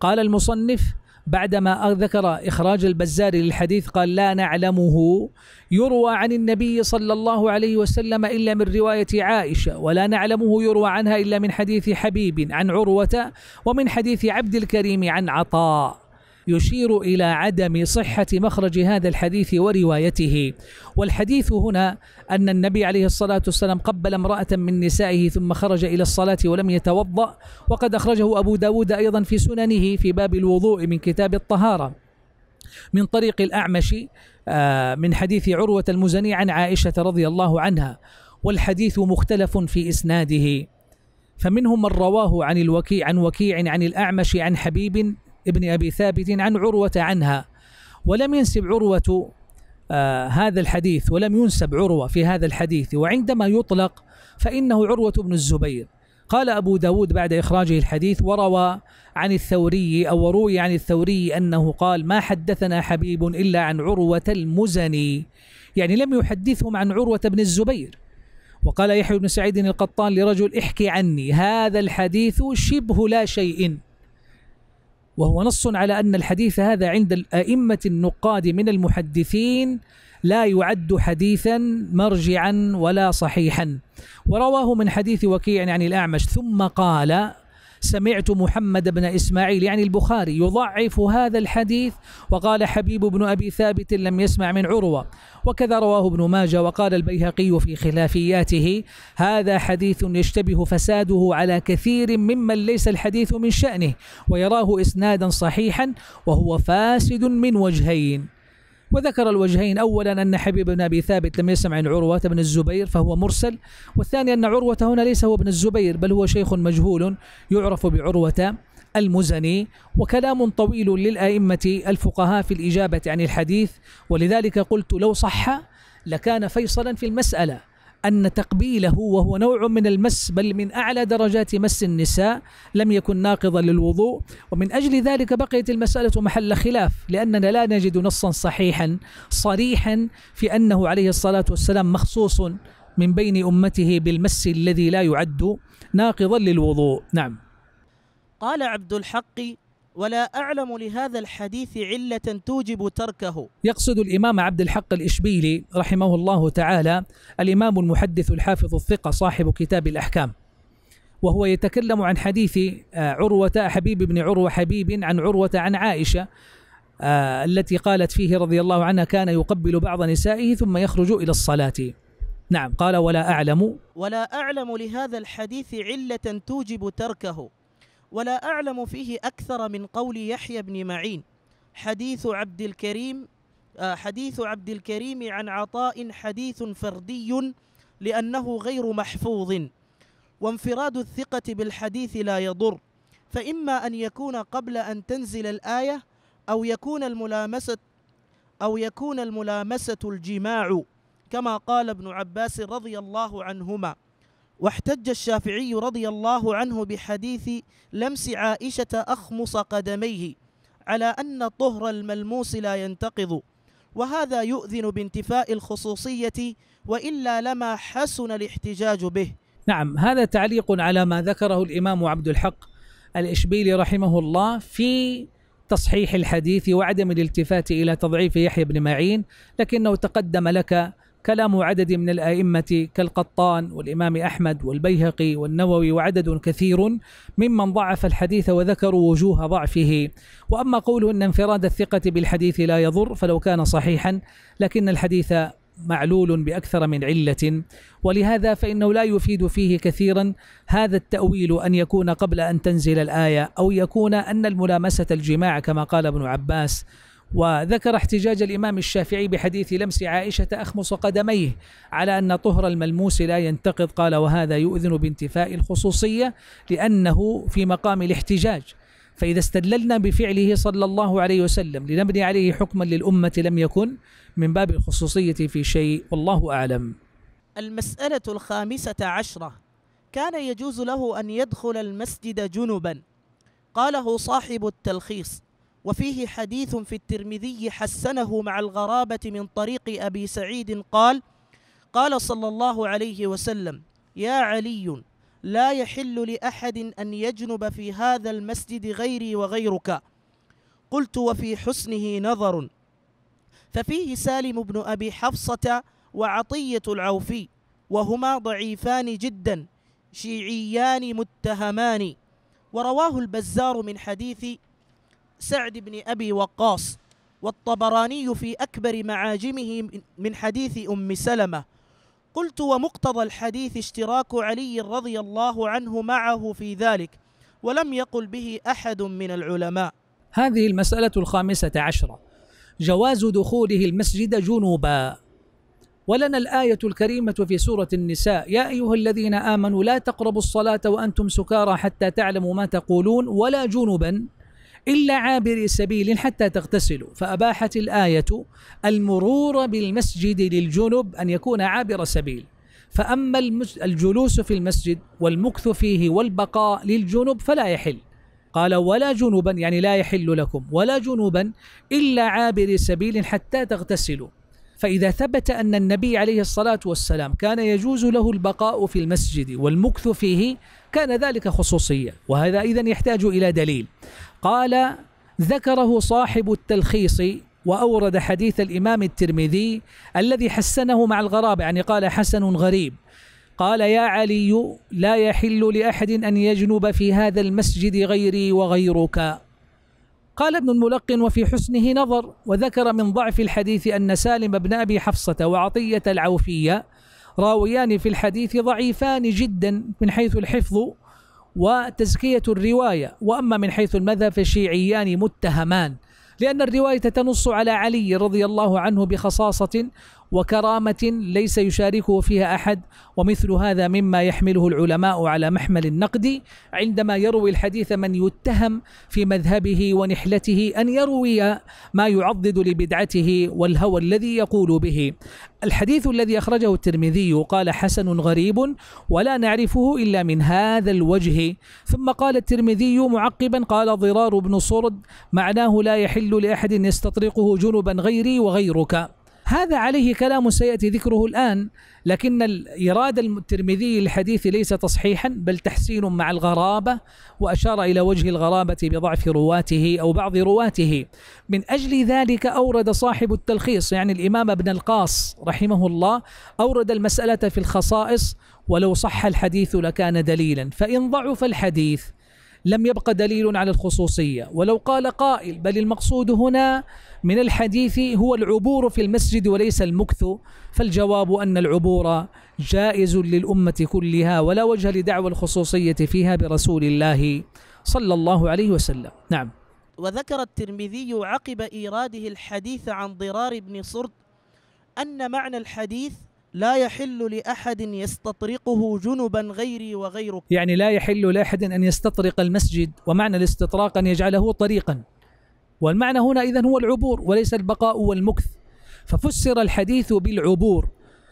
قال المصنف بعدما ذكر إخراج البزاري للحديث قال لا نعلمه يروى عن النبي صلى الله عليه وسلم إلا من رواية عائشة ولا نعلمه يروى عنها إلا من حديث حبيب عن عروة ومن حديث عبد الكريم عن عطاء يشير إلى عدم صحة مخرج هذا الحديث وروايته والحديث هنا أن النبي عليه الصلاة والسلام قبل امرأة من نسائه ثم خرج إلى الصلاة ولم يتوضأ وقد أخرجه أبو داود أيضا في سننه في باب الوضوء من كتاب الطهارة من طريق الأعمش آه، من حديث عروة المزني عن عائشة رضي الله عنها والحديث مختلف في إسناده فمنهم من رواه عن الوكيع عن وكيع عن الأعمش عن حبيب ابن أبي ثابت عن عروة عنها ولم ينسب عروة آه هذا الحديث ولم ينسب عروة في هذا الحديث وعندما يطلق فإنه عروة بن الزبير قال أبو داود بعد إخراجه الحديث وروى عن الثوري أو وروي عن الثوري او روي عن الثوري انه قال ما حدثنا حبيب إلا عن عروة المزني يعني لم يحدثهم عن عروة بن الزبير وقال يحيى بن سعيد القطان لرجل احكي عني هذا الحديث شبه لا شيء وهو نص على أن الحديث هذا عند الأئمة النقاد من المحدثين لا يعد حديثا مرجعا ولا صحيحا ورواه من حديث وكيع عن يعني الأعمش ثم قال سمعت محمد بن إسماعيل يعني البخاري يضعف هذا الحديث وقال حبيب بن أبي ثابت لم يسمع من عروة وكذا رواه ابن ماجه وقال البيهقي في خلافياته هذا حديث يشتبه فساده على كثير ممن ليس الحديث من شأنه ويراه إسنادا صحيحا وهو فاسد من وجهين وذكر الوجهين أولا أن حبيب بن أبي ثابت لم يسمع عن عروة بن الزبير فهو مرسل والثاني أن عروة هنا ليس هو ابن الزبير بل هو شيخ مجهول يعرف بعروة المزني وكلام طويل للأئمة الفقهاء في الإجابة عن الحديث ولذلك قلت لو صح لكان فيصلا في المسألة أن تقبيله وهو نوع من المس بل من أعلى درجات مس النساء لم يكن ناقضا للوضوء ومن أجل ذلك بقيت المسألة محل خلاف لأننا لا نجد نصا صحيحا صريحا في أنه عليه الصلاة والسلام مخصوص من بين أمته بالمس الذي لا يعد ناقضا للوضوء نعم قال عبد الحق ولا أعلم لهذا الحديث علة توجب تركه يقصد الإمام عبد الحق الإشبيلي رحمه الله تعالى الإمام المحدث الحافظ الثقة صاحب كتاب الأحكام وهو يتكلم عن حديث آه، عروة حبيب بن عروة حبيب عن عروة عن عائشة آه، التي قالت فيه رضي الله عنها كان يقبل بعض نسائه ثم يخرج إلى الصلاة نعم قال ولا أعلم ولا أعلم لهذا الحديث علة توجب تركه ولا أعلم فيه أكثر من قول يحيى بن معين حديث عبد الكريم آه، حديث عبد الكريم عن عطاء حديث فردي لأنه غير محفوظ وانفراد الثقة بالحديث لا يضر فإما أن يكون قبل أن تنزل الآية أو يكون الملامسة أو يكون الملامسة الجماع كما قال ابن عباس رضي الله عنهما واحتج الشافعي رضي الله عنه بحديث لمس عائشة أخمص قدميه على أن طهر الملموس لا ينتقض وهذا يؤذن بانتفاء الخصوصية وإلا لما حسن الاحتجاج به نعم هذا تعليق على ما ذكره الإمام عبد الحق الإشبيلي رحمه الله في تصحيح الحديث وعدم الالتفات إلى تضعيف يحيى بن معين لكنه تقدم لك كلام عدد من الائمه كالقطان والامام احمد والبيهقي والنووي وعدد كثير ممن ضعف الحديث وذكروا وجوه ضعفه واما قول ان انفراد الثقه بالحديث لا يضر فلو كان صحيحا لكن الحديث معلول باكثر من عله ولهذا فانه لا يفيد فيه كثيرا هذا التاويل ان يكون قبل ان تنزل الايه او يكون ان الملامسه الجماع كما قال ابن عباس وذكر احتجاج الإمام الشافعي بحديث لمس عائشة أخمص قدميه على أن طهر الملموس لا ينتقض قال وهذا يؤذن بانتفاء الخصوصية لأنه في مقام الاحتجاج فإذا استدللنا بفعله صلى الله عليه وسلم لنبني عليه حكما للأمة لم يكن من باب الخصوصية في شيء والله أعلم المسألة الخامسة عشرة كان يجوز له أن يدخل المسجد جنبا قاله صاحب التلخيص وفيه حديث في الترمذي حسنه مع الغرابة من طريق أبي سعيد قال قال صلى الله عليه وسلم يا علي لا يحل لأحد أن يجنب في هذا المسجد غيري وغيرك قلت وفي حسنه نظر ففيه سالم بن أبي حفصة وعطية العوفي وهما ضعيفان جدا شيعيان متهمان ورواه البزار من حديث سعد بن أبي وقاص والطبراني في أكبر معاجمه من حديث أم سلمة قلت ومقتضى الحديث اشتراك علي رضي الله عنه معه في ذلك ولم يقل به أحد من العلماء هذه المسألة الخامسة عشرة جواز دخوله المسجد جنوبا ولنا الآية الكريمة في سورة النساء يا أيها الذين آمنوا لا تقربوا الصلاة وأنتم سكارى حتى تعلموا ما تقولون ولا جنبا إلا عابري سبيل حتى تغتسلوا فأباحت الآية المرور بالمسجد للجنب أن يكون عابر سبيل فأما الجلوس في المسجد والمكث فيه والبقاء للجنب فلا يحل قال ولا جنوبا يعني لا يحل لكم ولا جنوبا إلا عابر سبيل حتى تغتسلوا فإذا ثبت أن النبي عليه الصلاة والسلام كان يجوز له البقاء في المسجد والمكث فيه كان ذلك خصوصية وهذا إذا يحتاج إلى دليل قال ذكره صاحب التلخيص وأورد حديث الإمام الترمذي الذي حسنه مع الغرابة يعني قال حسن غريب قال يا علي لا يحل لأحد أن يجنب في هذا المسجد غيري وغيرك قال ابن الملقن وفي حسنه نظر وذكر من ضعف الحديث أن سالم بن أبي حفصة وعطية العوفية راويان في الحديث ضعيفان جدا من حيث الحفظ وتزكية الرواية وأما من حيث المذهب فشيعيان متهمان لأن الرواية تنص على علي رضي الله عنه بخصاصة وكرامة ليس يشاركه فيها أحد ومثل هذا مما يحمله العلماء على محمل النقد عندما يروي الحديث من يتهم في مذهبه ونحلته أن يروي ما يعضد لبدعته والهوى الذي يقول به الحديث الذي أخرجه الترمذي قال حسن غريب ولا نعرفه إلا من هذا الوجه ثم قال الترمذي معقبا قال ضرار بن صرد معناه لا يحل لأحد يستطرقه جنبا غيري وغيرك هذا عليه كلام سياتي ذكره الان لكن الاراده الترمذي للحديث ليس تصحيحا بل تحسين مع الغرابه واشار الى وجه الغرابه بضعف رواته او بعض رواته من اجل ذلك اورد صاحب التلخيص يعني الامام ابن القاص رحمه الله اورد المساله في الخصائص ولو صح الحديث لكان دليلا فان ضعف الحديث لم يبق دليل على الخصوصية ولو قال قائل بل المقصود هنا من الحديث هو العبور في المسجد وليس المكث فالجواب أن العبور جائز للأمة كلها ولا وجه لدعوى الخصوصية فيها برسول الله صلى الله عليه وسلم نعم وذكر الترمذي عقب إيراده الحديث عن ضرار بن صرد أن معنى الحديث لا يحل لأحد يستطرقه جنبا غيري وغيرك يعني لا يحل لأحد أن يستطرق المسجد ومعنى الاستطراق أن يجعله طريقا والمعنى هنا إذن هو العبور وليس البقاء والمكث ففسر الحديث بالعبور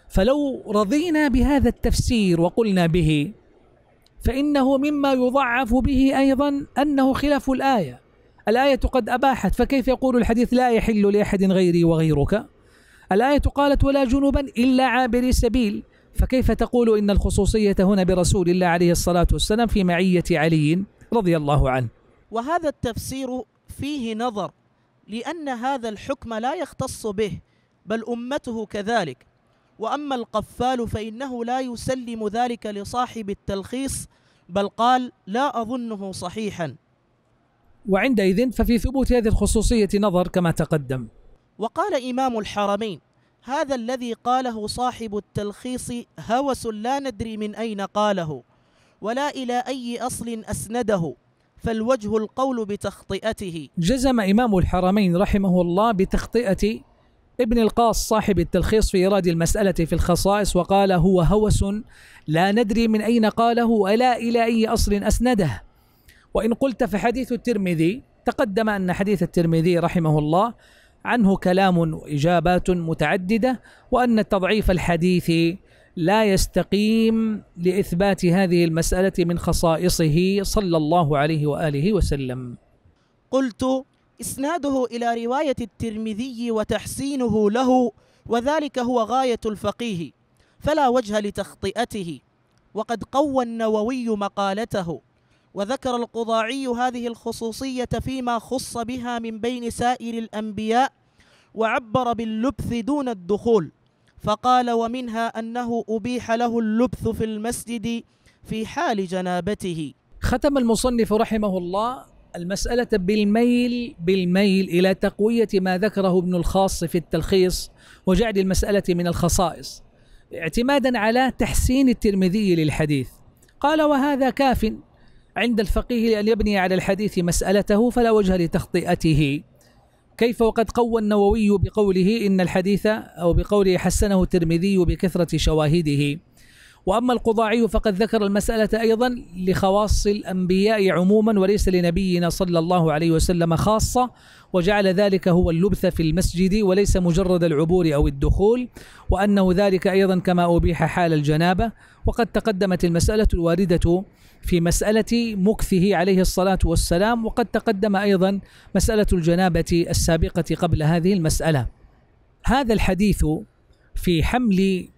فلو رضينا بهذا التفسير وقلنا به فإنه مما يضعف به أيضا أنه خلاف الآية الآية قد أباحت فكيف يقول الحديث لا يحل لأحد غيري وغيرك الآية قالت ولا جنوبا إلا عابري سبيل فكيف تقول إن الخصوصية هنا برسول الله عليه الصلاة والسلام في معية علي رضي الله عنه وهذا التفسير فيه نظر لأن هذا الحكم لا يختص به بل أمته كذلك وأما القفال فإنه لا يسلم ذلك لصاحب التلخيص بل قال لا أظنه صحيحا وعندئذ ففي ثبوت هذه الخصوصية نظر كما تقدم وقال إمام الحرمين هذا الذي قاله صاحب التلخيص هوس لا ندري من أين قاله ولا إلى أي أصل أسنده فالوجه القول بتخطئته جزم إمام الحرمين رحمه الله بتخطئة ابن القاص صاحب التلخيص في إيراد المسألة في الخصائص وقال هو هوس لا ندري من أين قاله ولا إلى أي أصل أسنده وإن قلت فحديث الترمذي تقدم أن حديث الترمذي رحمه الله عنه كلام واجابات متعدده وان تضعيف الحديث لا يستقيم لاثبات هذه المساله من خصائصه صلى الله عليه واله وسلم. قلت اسناده الى روايه الترمذي وتحسينه له وذلك هو غايه الفقيه فلا وجه لتخطئته وقد قوى النووي مقالته وذكر القضاعي هذه الخصوصية فيما خص بها من بين سائر الأنبياء وعبر باللبث دون الدخول فقال ومنها أنه أبيح له اللبث في المسجد في حال جنابته ختم المصنف رحمه الله المسألة بالميل بالميل إلى تقوية ما ذكره ابن الخاص في التلخيص وجعل المسألة من الخصائص اعتمادا على تحسين الترمذي للحديث قال وهذا كاف عند الفقيه لأن يبني على الحديث مسألته فلا وجه لتخطئته كيف وقد قوى النووي بقوله إن الحديث أو بقوله حسنه الترمذي بكثرة شواهده وأما القضاعي فقد ذكر المسألة أيضا لخواص الأنبياء عموما وليس لنبينا صلى الله عليه وسلم خاصة وجعل ذلك هو اللبث في المسجد وليس مجرد العبور أو الدخول وأنه ذلك أيضا كما أبيح حال الجنابة وقد تقدمت المسألة الواردة في مسألة مكثه عليه الصلاة والسلام وقد تقدم أيضا مسألة الجنابة السابقة قبل هذه المسألة هذا الحديث في حمل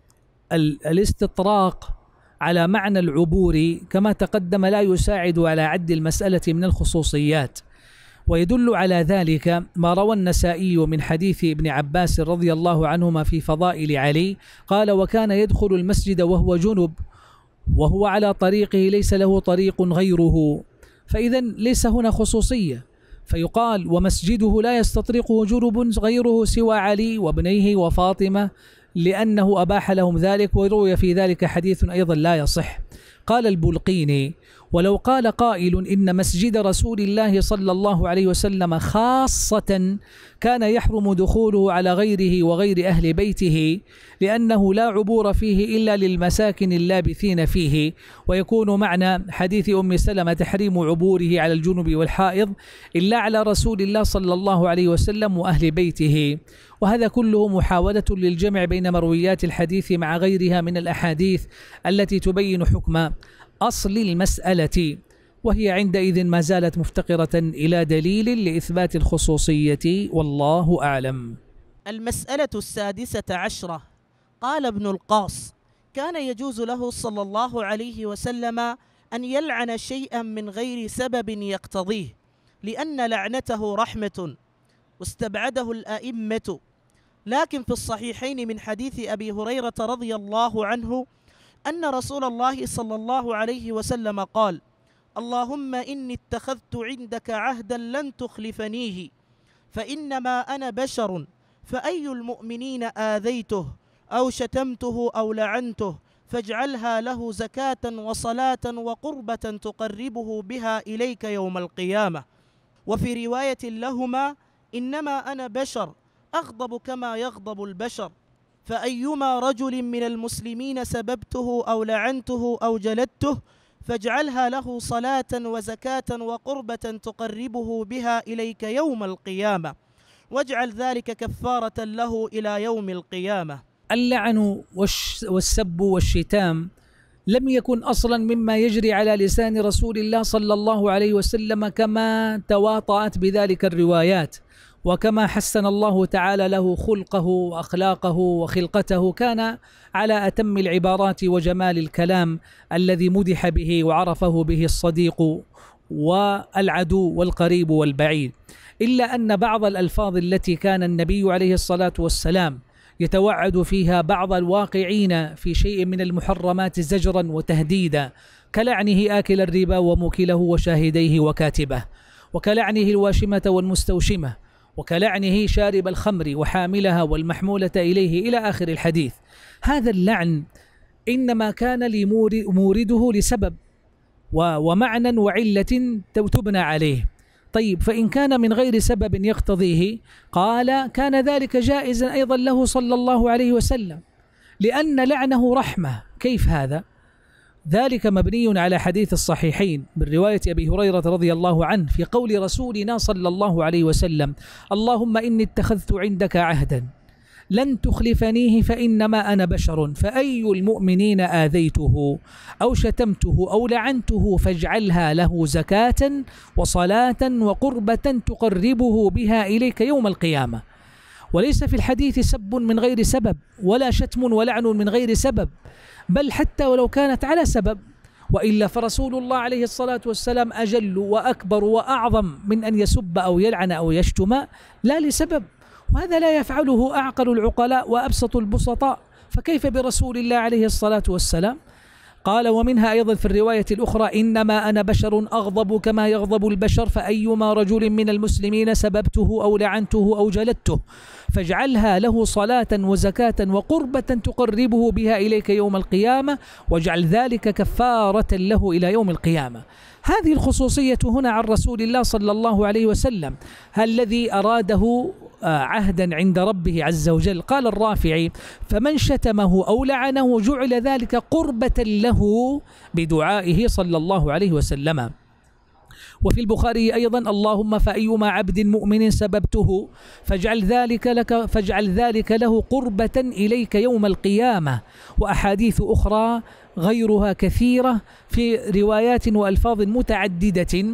الاستطراق على معنى العبور كما تقدم لا يساعد على عد المسألة من الخصوصيات ويدل على ذلك ما روى النسائي من حديث ابن عباس رضي الله عنهما في فضائل علي قال وكان يدخل المسجد وهو جنب وهو على طريقه ليس له طريق غيره فإذا ليس هنا خصوصية فيقال ومسجده لا يستطرقه جرب غيره سوى علي وابنيه وفاطمة لأنه أباح لهم ذلك وروي في ذلك حديث أيضا لا يصح قال البلقيني ولو قال قائل إن مسجد رسول الله صلى الله عليه وسلم خاصة كان يحرم دخوله على غيره وغير أهل بيته لأنه لا عبور فيه إلا للمساكن اللابثين فيه ويكون معنى حديث أم سلمة تحريم عبوره على الجنب والحائض إلا على رسول الله صلى الله عليه وسلم وأهل بيته وهذا كله محاولة للجمع بين مرويات الحديث مع غيرها من الأحاديث التي تبين حكم أصل المسألة وهي عندئذ ما زالت مفتقرة إلى دليل لإثبات الخصوصية والله أعلم المسألة السادسة عشرة قال ابن القاص كان يجوز له صلى الله عليه وسلم أن يلعن شيئا من غير سبب يقتضيه لأن لعنته رحمة واستبعده الأئمة لكن في الصحيحين من حديث أبي هريرة رضي الله عنه أن رسول الله صلى الله عليه وسلم قال اللهم إني اتخذت عندك عهدا لن تخلفنيه فإنما أنا بشر فأي المؤمنين آذيته أو شتمته أو لعنته فاجعلها له زكاة وصلاة وقربة تقربه بها إليك يوم القيامة وفي رواية لهما إنما أنا بشر أغضب كما يغضب البشر فأيما رجل من المسلمين سببته أو لعنته أو جلدته فاجعلها له صلاة وزكاة وقربة تقربه بها إليك يوم القيامة واجعل ذلك كفارة له إلى يوم القيامة اللعن والسب والشتام لم يكن اصلا مما يجري على لسان رسول الله صلى الله عليه وسلم كما تواطات بذلك الروايات وكما حسن الله تعالى له خلقه واخلاقه وخلقته كان على اتم العبارات وجمال الكلام الذي مدح به وعرفه به الصديق والعدو والقريب والبعيد الا ان بعض الالفاظ التي كان النبي عليه الصلاه والسلام يتوعد فيها بعض الواقعين في شيء من المحرمات زجرا وتهديدا كلعنه آكل الربا وموكله وشاهديه وكاتبه وكلعنه الواشمة والمستوشمة وكلعنه شارب الخمر وحاملها والمحمولة إليه إلى آخر الحديث هذا اللعن إنما كان لمورده لسبب ومعنى وعلة تبنى عليه طيب فإن كان من غير سبب يقتضيه قال كان ذلك جائزا أيضا له صلى الله عليه وسلم لأن لعنه رحمة كيف هذا؟ ذلك مبني على حديث الصحيحين من رواية أبي هريرة رضي الله عنه في قول رسولنا صلى الله عليه وسلم اللهم إني اتخذت عندك عهدا لن تخلفنيه فإنما أنا بشر فأي المؤمنين آذيته أو شتمته أو لعنته فاجعلها له زكاة وصلاة وقربة تقربه بها إليك يوم القيامة وليس في الحديث سب من غير سبب ولا شتم ولعن من غير سبب بل حتى ولو كانت على سبب والا فرسول الله عليه الصلاه والسلام اجل واكبر واعظم من ان يسب او يلعن او يشتم لا لسبب وهذا لا يفعله اعقل العقلاء وابسط البسطاء فكيف برسول الله عليه الصلاه والسلام قال ومنها أيضا في الرواية الأخرى إنما أنا بشر أغضب كما يغضب البشر فأيما رجل من المسلمين سببته أو لعنته أو جلدته فاجعلها له صلاة وزكاة وقربة تقربه بها إليك يوم القيامة واجعل ذلك كفارة له إلى يوم القيامة هذه الخصوصية هنا عن رسول الله صلى الله عليه وسلم الذي أراده عهدا عند ربه عز وجل قال الرافعي فمن شتمه أو لعنه جعل ذلك قربة له بدعائه صلى الله عليه وسلم وفي البخاري أيضا اللهم فأيما عبد مؤمن سببته فاجعل ذلك لك فاجعل ذلك له قربة إليك يوم القيامة وأحاديث أخرى غيرها كثيرة في روايات وألفاظ متعددة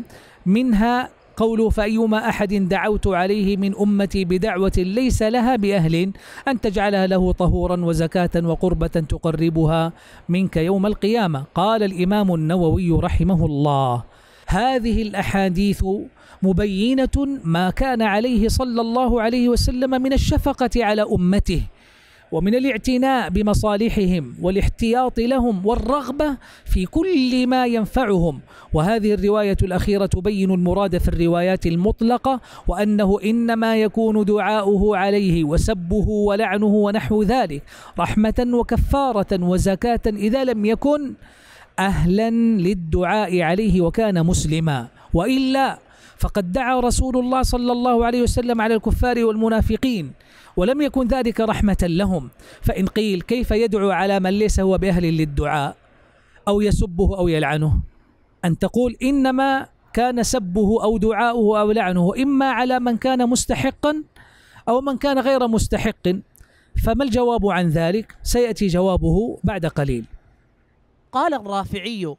منها قوله فأيما أحد دعوت عليه من أمتي بدعوة ليس لها بأهل أن تجعلها له طهورا وزكاة وقربة تقربها منك يوم القيامة قال الإمام النووي رحمه الله هذه الأحاديث مبينة ما كان عليه صلى الله عليه وسلم من الشفقة على أمته ومن الاعتناء بمصالحهم والاحتياط لهم والرغبة في كل ما ينفعهم وهذه الرواية الأخيرة تبين المراد في الروايات المطلقة وأنه إنما يكون دعاؤه عليه وسبه ولعنه ونحو ذلك رحمة وكفارة وزكاة إذا لم يكن أهلا للدعاء عليه وكان مسلما وإلا فقد دعا رسول الله صلى الله عليه وسلم على الكفار والمنافقين ولم يكن ذلك رحمة لهم فإن قيل كيف يدعو على من ليس هو بأهل للدعاء أو يسبه أو يلعنه أن تقول إنما كان سبه أو دعاؤه أو لعنه إما على من كان مستحقا أو من كان غير مستحق فما الجواب عن ذلك سيأتي جوابه بعد قليل قال الرافعي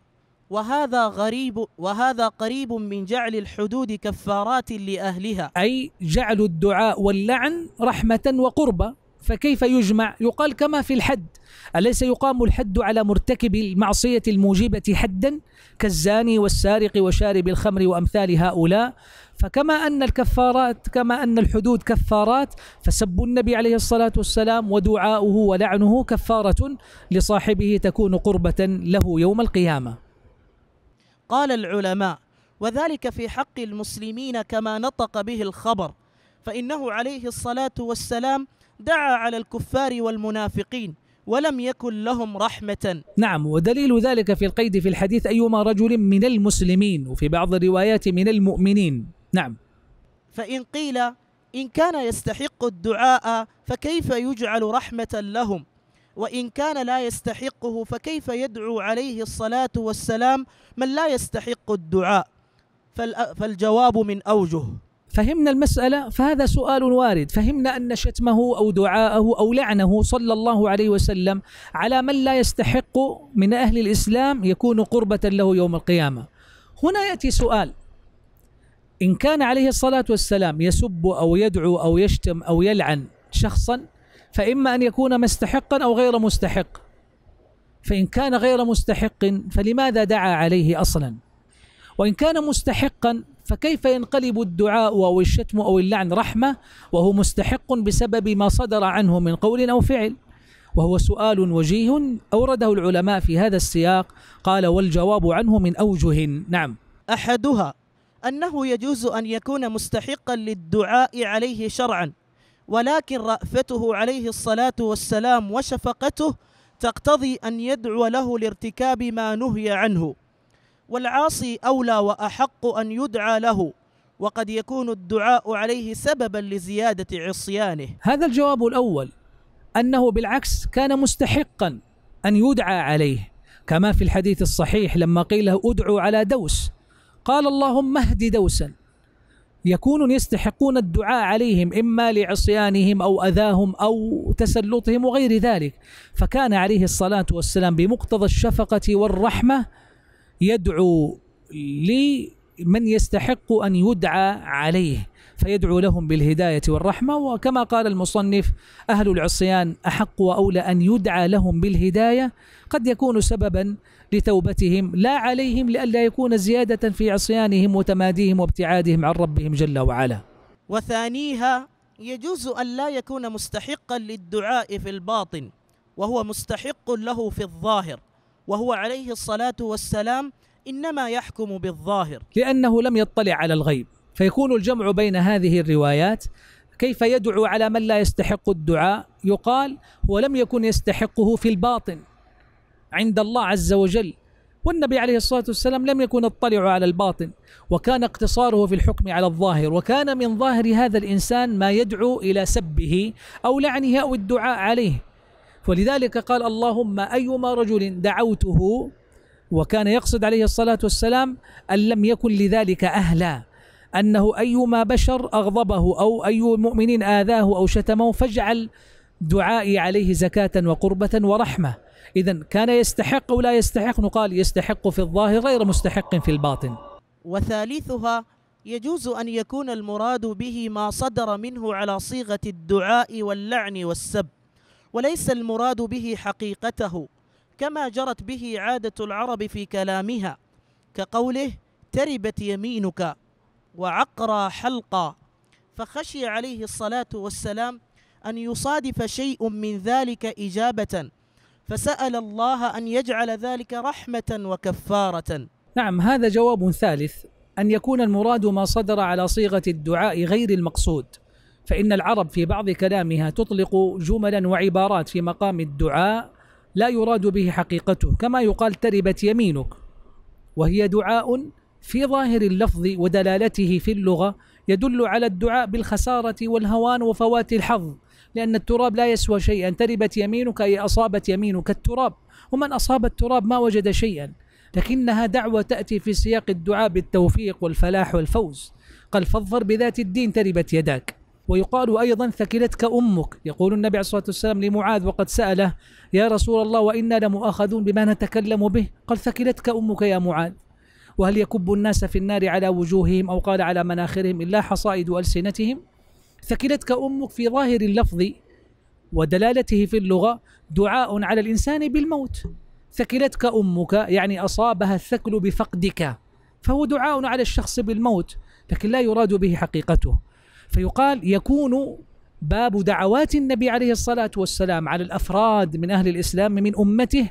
وهذا غريب وهذا قريب من جعل الحدود كفارات لأهلها أي جعل الدعاء واللعن رحمة وقربة فكيف يجمع يقال كما في الحد أليس يقام الحد على مرتكب المعصية الموجبة حدا كالزاني والسارق وشارب الخمر وأمثال هؤلاء فكما أن الكفارات كما أن الحدود كفارات فسب النبي عليه الصلاة والسلام ودعاؤه ولعنه كفارة لصاحبه تكون قربة له يوم القيامة قال العلماء وذلك في حق المسلمين كما نطق به الخبر فإنه عليه الصلاة والسلام دعا على الكفار والمنافقين ولم يكن لهم رحمة نعم ودليل ذلك في القيد في الحديث أيما رجل من المسلمين وفي بعض الروايات من المؤمنين نعم فإن قيل إن كان يستحق الدعاء فكيف يجعل رحمة لهم وإن كان لا يستحقه فكيف يدعو عليه الصلاة والسلام من لا يستحق الدعاء فالجواب من أوجه فهمنا المسألة فهذا سؤال وارد فهمنا أن شتمه أو دعاءه أو لعنه صلى الله عليه وسلم على من لا يستحق من أهل الإسلام يكون قربة له يوم القيامة هنا يأتي سؤال إن كان عليه الصلاة والسلام يسب أو يدعو أو يشتم أو يلعن شخصا فإما أن يكون مستحقا أو غير مستحق فإن كان غير مستحق فلماذا دعا عليه أصلا وإن كان مستحقا فكيف ينقلب الدعاء أو الشتم أو اللعن رحمة وهو مستحق بسبب ما صدر عنه من قول أو فعل وهو سؤال وجيه أورده العلماء في هذا السياق قال والجواب عنه من أوجه نعم أحدها أنه يجوز أن يكون مستحقا للدعاء عليه شرعا ولكن رأفته عليه الصلاة والسلام وشفقته تقتضي أن يدعو له لارتكاب ما نهي عنه والعاصي أولى وأحق أن يدعى له وقد يكون الدعاء عليه سببا لزيادة عصيانه هذا الجواب الأول أنه بالعكس كان مستحقا أن يدعى عليه كما في الحديث الصحيح لما قيل ادعو على دوس قال اللهم اهد دوسا يكونون يستحقون الدعاء عليهم إما لعصيانهم أو أذاهم أو تسلطهم وغير ذلك فكان عليه الصلاة والسلام بمقتضى الشفقة والرحمة يدعو لمن يستحق أن يدعى عليه فيدعو لهم بالهداية والرحمة وكما قال المصنف أهل العصيان أحق وأولى أن يدعى لهم بالهداية قد يكون سببا لتوبتهم لا عليهم لئلا يكون زيادة في عصيانهم وتماديهم وابتعادهم عن ربهم جل وعلا وثانيها يجوز أن لا يكون مستحقا للدعاء في الباطن وهو مستحق له في الظاهر وهو عليه الصلاة والسلام إنما يحكم بالظاهر لأنه لم يطلع على الغيب فيكون الجمع بين هذه الروايات كيف يدعو على من لا يستحق الدعاء يقال هو لم يكن يستحقه في الباطن عند الله عز وجل والنبي عليه الصلاه والسلام لم يكن يطلع على الباطن وكان اقتصاره في الحكم على الظاهر وكان من ظاهر هذا الانسان ما يدعو الى سبه او لعنه او الدعاء عليه ولذلك قال اللهم ايما رجل دعوته وكان يقصد عليه الصلاه والسلام ان لم يكن لذلك اهلا أنه أيما بشر أغضبه أو أي مؤمن آذاه أو شتمه فاجعل دعائي عليه زكاة وقربة ورحمة إذا كان يستحق أو لا يستحق نقال يستحق في الظاهر غير مستحق في الباطن وثالثها يجوز أن يكون المراد به ما صدر منه على صيغة الدعاء واللعن والسب وليس المراد به حقيقته كما جرت به عادة العرب في كلامها كقوله تربت يمينك وعقرى حلقا فخشي عليه الصلاة والسلام أن يصادف شيء من ذلك إجابة فسأل الله أن يجعل ذلك رحمة وكفارة نعم هذا جواب ثالث أن يكون المراد ما صدر على صيغة الدعاء غير المقصود فإن العرب في بعض كلامها تطلق جملا وعبارات في مقام الدعاء لا يراد به حقيقته كما يقال تربت يمينك وهي دعاء في ظاهر اللفظ ودلالته في اللغة يدل على الدعاء بالخسارة والهوان وفوات الحظ لأن التراب لا يسوى شيئا تربت يمينك أي أصابت يمينك التراب ومن أصاب التراب ما وجد شيئا لكنها دعوة تأتي في سياق الدعاء بالتوفيق والفلاح والفوز قال فاظفر بذات الدين تربت يداك ويقال أيضا ثكلتك أمك يقول النبي عليه الصلاة والسلام لمعاذ وقد سأله يا رسول الله وإنا لمؤاخذون بما نتكلم به قال ثكلتك أمك يا معاذ وهل يكب الناس في النار على وجوههم أو قال على مناخرهم إلا حصائد ألسنتهم ثكلتك أمك في ظاهر اللفظ ودلالته في اللغة دعاء على الإنسان بالموت ثكلتك أمك يعني أصابها الثكل بفقدك فهو دعاء على الشخص بالموت لكن لا يراد به حقيقته فيقال يكون باب دعوات النبي عليه الصلاة والسلام على الأفراد من أهل الإسلام من أمته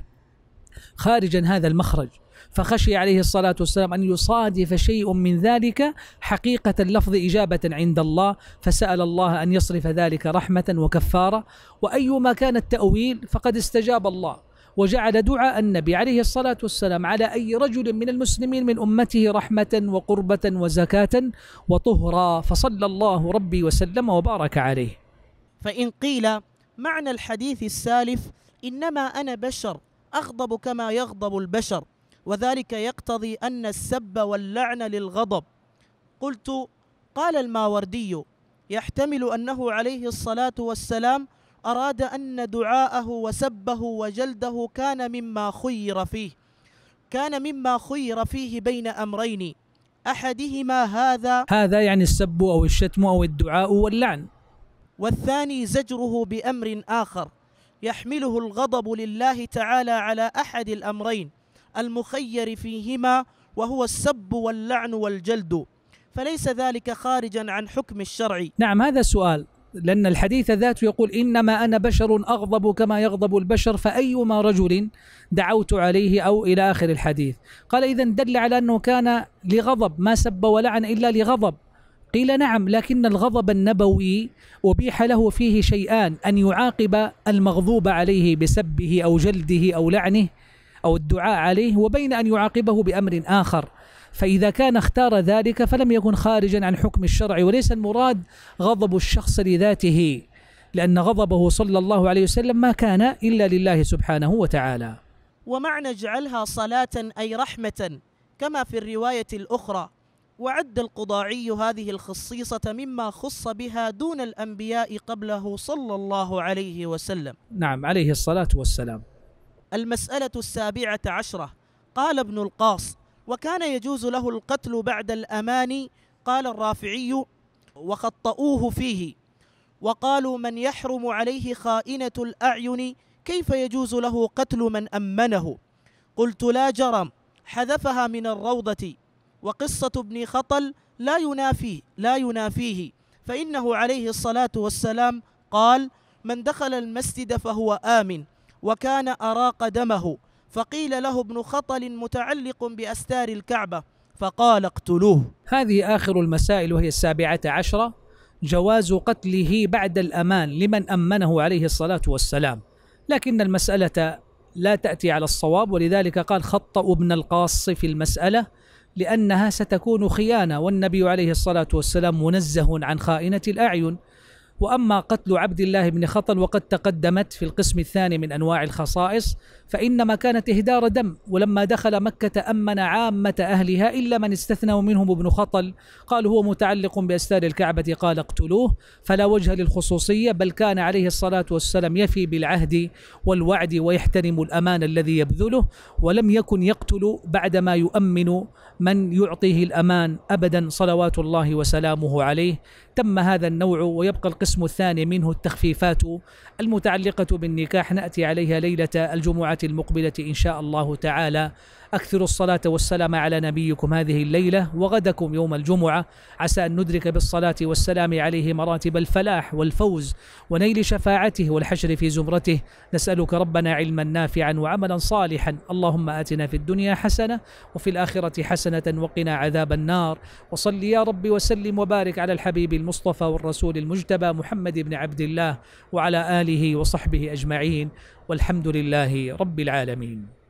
خارجا هذا المخرج فخشي عليه الصلاة والسلام أن يصادف شيء من ذلك حقيقة اللفظ إجابة عند الله فسأل الله أن يصرف ذلك رحمة وكفارة وأيما كان التأويل فقد استجاب الله وجعل دعاء النبي عليه الصلاة والسلام على أي رجل من المسلمين من أمته رحمة وقربة وزكاة وطهرا فصلى الله ربي وسلم وبارك عليه فإن قيل معنى الحديث السالف إنما أنا بشر أغضب كما يغضب البشر وذلك يقتضي أن السب واللعن للغضب قلت قال الماوردي يحتمل أنه عليه الصلاة والسلام أراد أن دعاءه وسبه وجلده كان مما خير فيه كان مما خير فيه بين أمرين أحدهما هذا هذا يعني السب أو الشتم أو الدعاء واللعن والثاني زجره بأمر آخر يحمله الغضب لله تعالى على أحد الأمرين المخير فيهما وهو السب واللعن والجلد فليس ذلك خارجا عن حكم الشرع نعم هذا السؤال لأن الحديث ذاته يقول إنما أنا بشر أغضب كما يغضب البشر فأيما رجل دعوت عليه أو إلى آخر الحديث قال إذا دل على أنه كان لغضب ما سب ولعن إلا لغضب قيل نعم لكن الغضب النبوي أبيح له فيه شيئان أن يعاقب المغضوب عليه بسبه أو جلده أو لعنه أو الدعاء عليه وبين أن يعاقبه بأمر آخر فإذا كان اختار ذلك فلم يكن خارجا عن حكم الشرع وليس المراد غضب الشخص لذاته لأن غضبه صلى الله عليه وسلم ما كان إلا لله سبحانه وتعالى ومعنى اجعلها صلاة أي رحمة كما في الرواية الأخرى وعد القضاعي هذه الخصيصة مما خص بها دون الأنبياء قبله صلى الله عليه وسلم نعم عليه الصلاة والسلام المسألة السابعة عشرة قال ابن القاص وكان يجوز له القتل بعد الأمان قال الرافعي وخطأوه فيه وقالوا من يحرم عليه خائنة الأعين كيف يجوز له قتل من أمنه قلت لا جرم حذفها من الروضة وقصة ابن خطل لا ينافي لا ينافيه فإنه عليه الصلاة والسلام قال من دخل المسجد فهو آمن وكان أراق دمه فقيل له ابن خطل متعلق بأستار الكعبة فقال اقتلوه هذه آخر المسائل وهي السابعة عشرة جواز قتله بعد الأمان لمن أمنه عليه الصلاة والسلام لكن المسألة لا تأتي على الصواب ولذلك قال خطأ ابن القاص في المسألة لأنها ستكون خيانة والنبي عليه الصلاة والسلام منزه عن خائنة الأعين واما قتل عبد الله بن خطل وقد تقدمت في القسم الثاني من انواع الخصائص فانما كانت اهدار دم ولما دخل مكه أمن عامه اهلها الا من استثنوا منهم ابن خطل قال هو متعلق باستار الكعبه قال اقتلوه فلا وجه للخصوصيه بل كان عليه الصلاه والسلام يفي بالعهد والوعد ويحترم الامان الذي يبذله ولم يكن يقتل بعدما يؤمن من يعطيه الأمان أبدا صلوات الله وسلامه عليه تم هذا النوع ويبقى القسم الثاني منه التخفيفات المتعلقة بالنكاح نأتي عليها ليلة الجمعة المقبلة إن شاء الله تعالى أكثروا الصلاة والسلام على نبيكم هذه الليلة وغدكم يوم الجمعة عسى أن ندرك بالصلاة والسلام عليه مراتب الفلاح والفوز ونيل شفاعته والحشر في زمرته نسألك ربنا علما نافعا وعملا صالحا اللهم آتنا في الدنيا حسنة وفي الآخرة حسنة وقنا عذاب النار وصل يا رب وسلم وبارك على الحبيب المصطفى والرسول المجتبى محمد بن عبد الله وعلى آله وصحبه أجمعين والحمد لله رب العالمين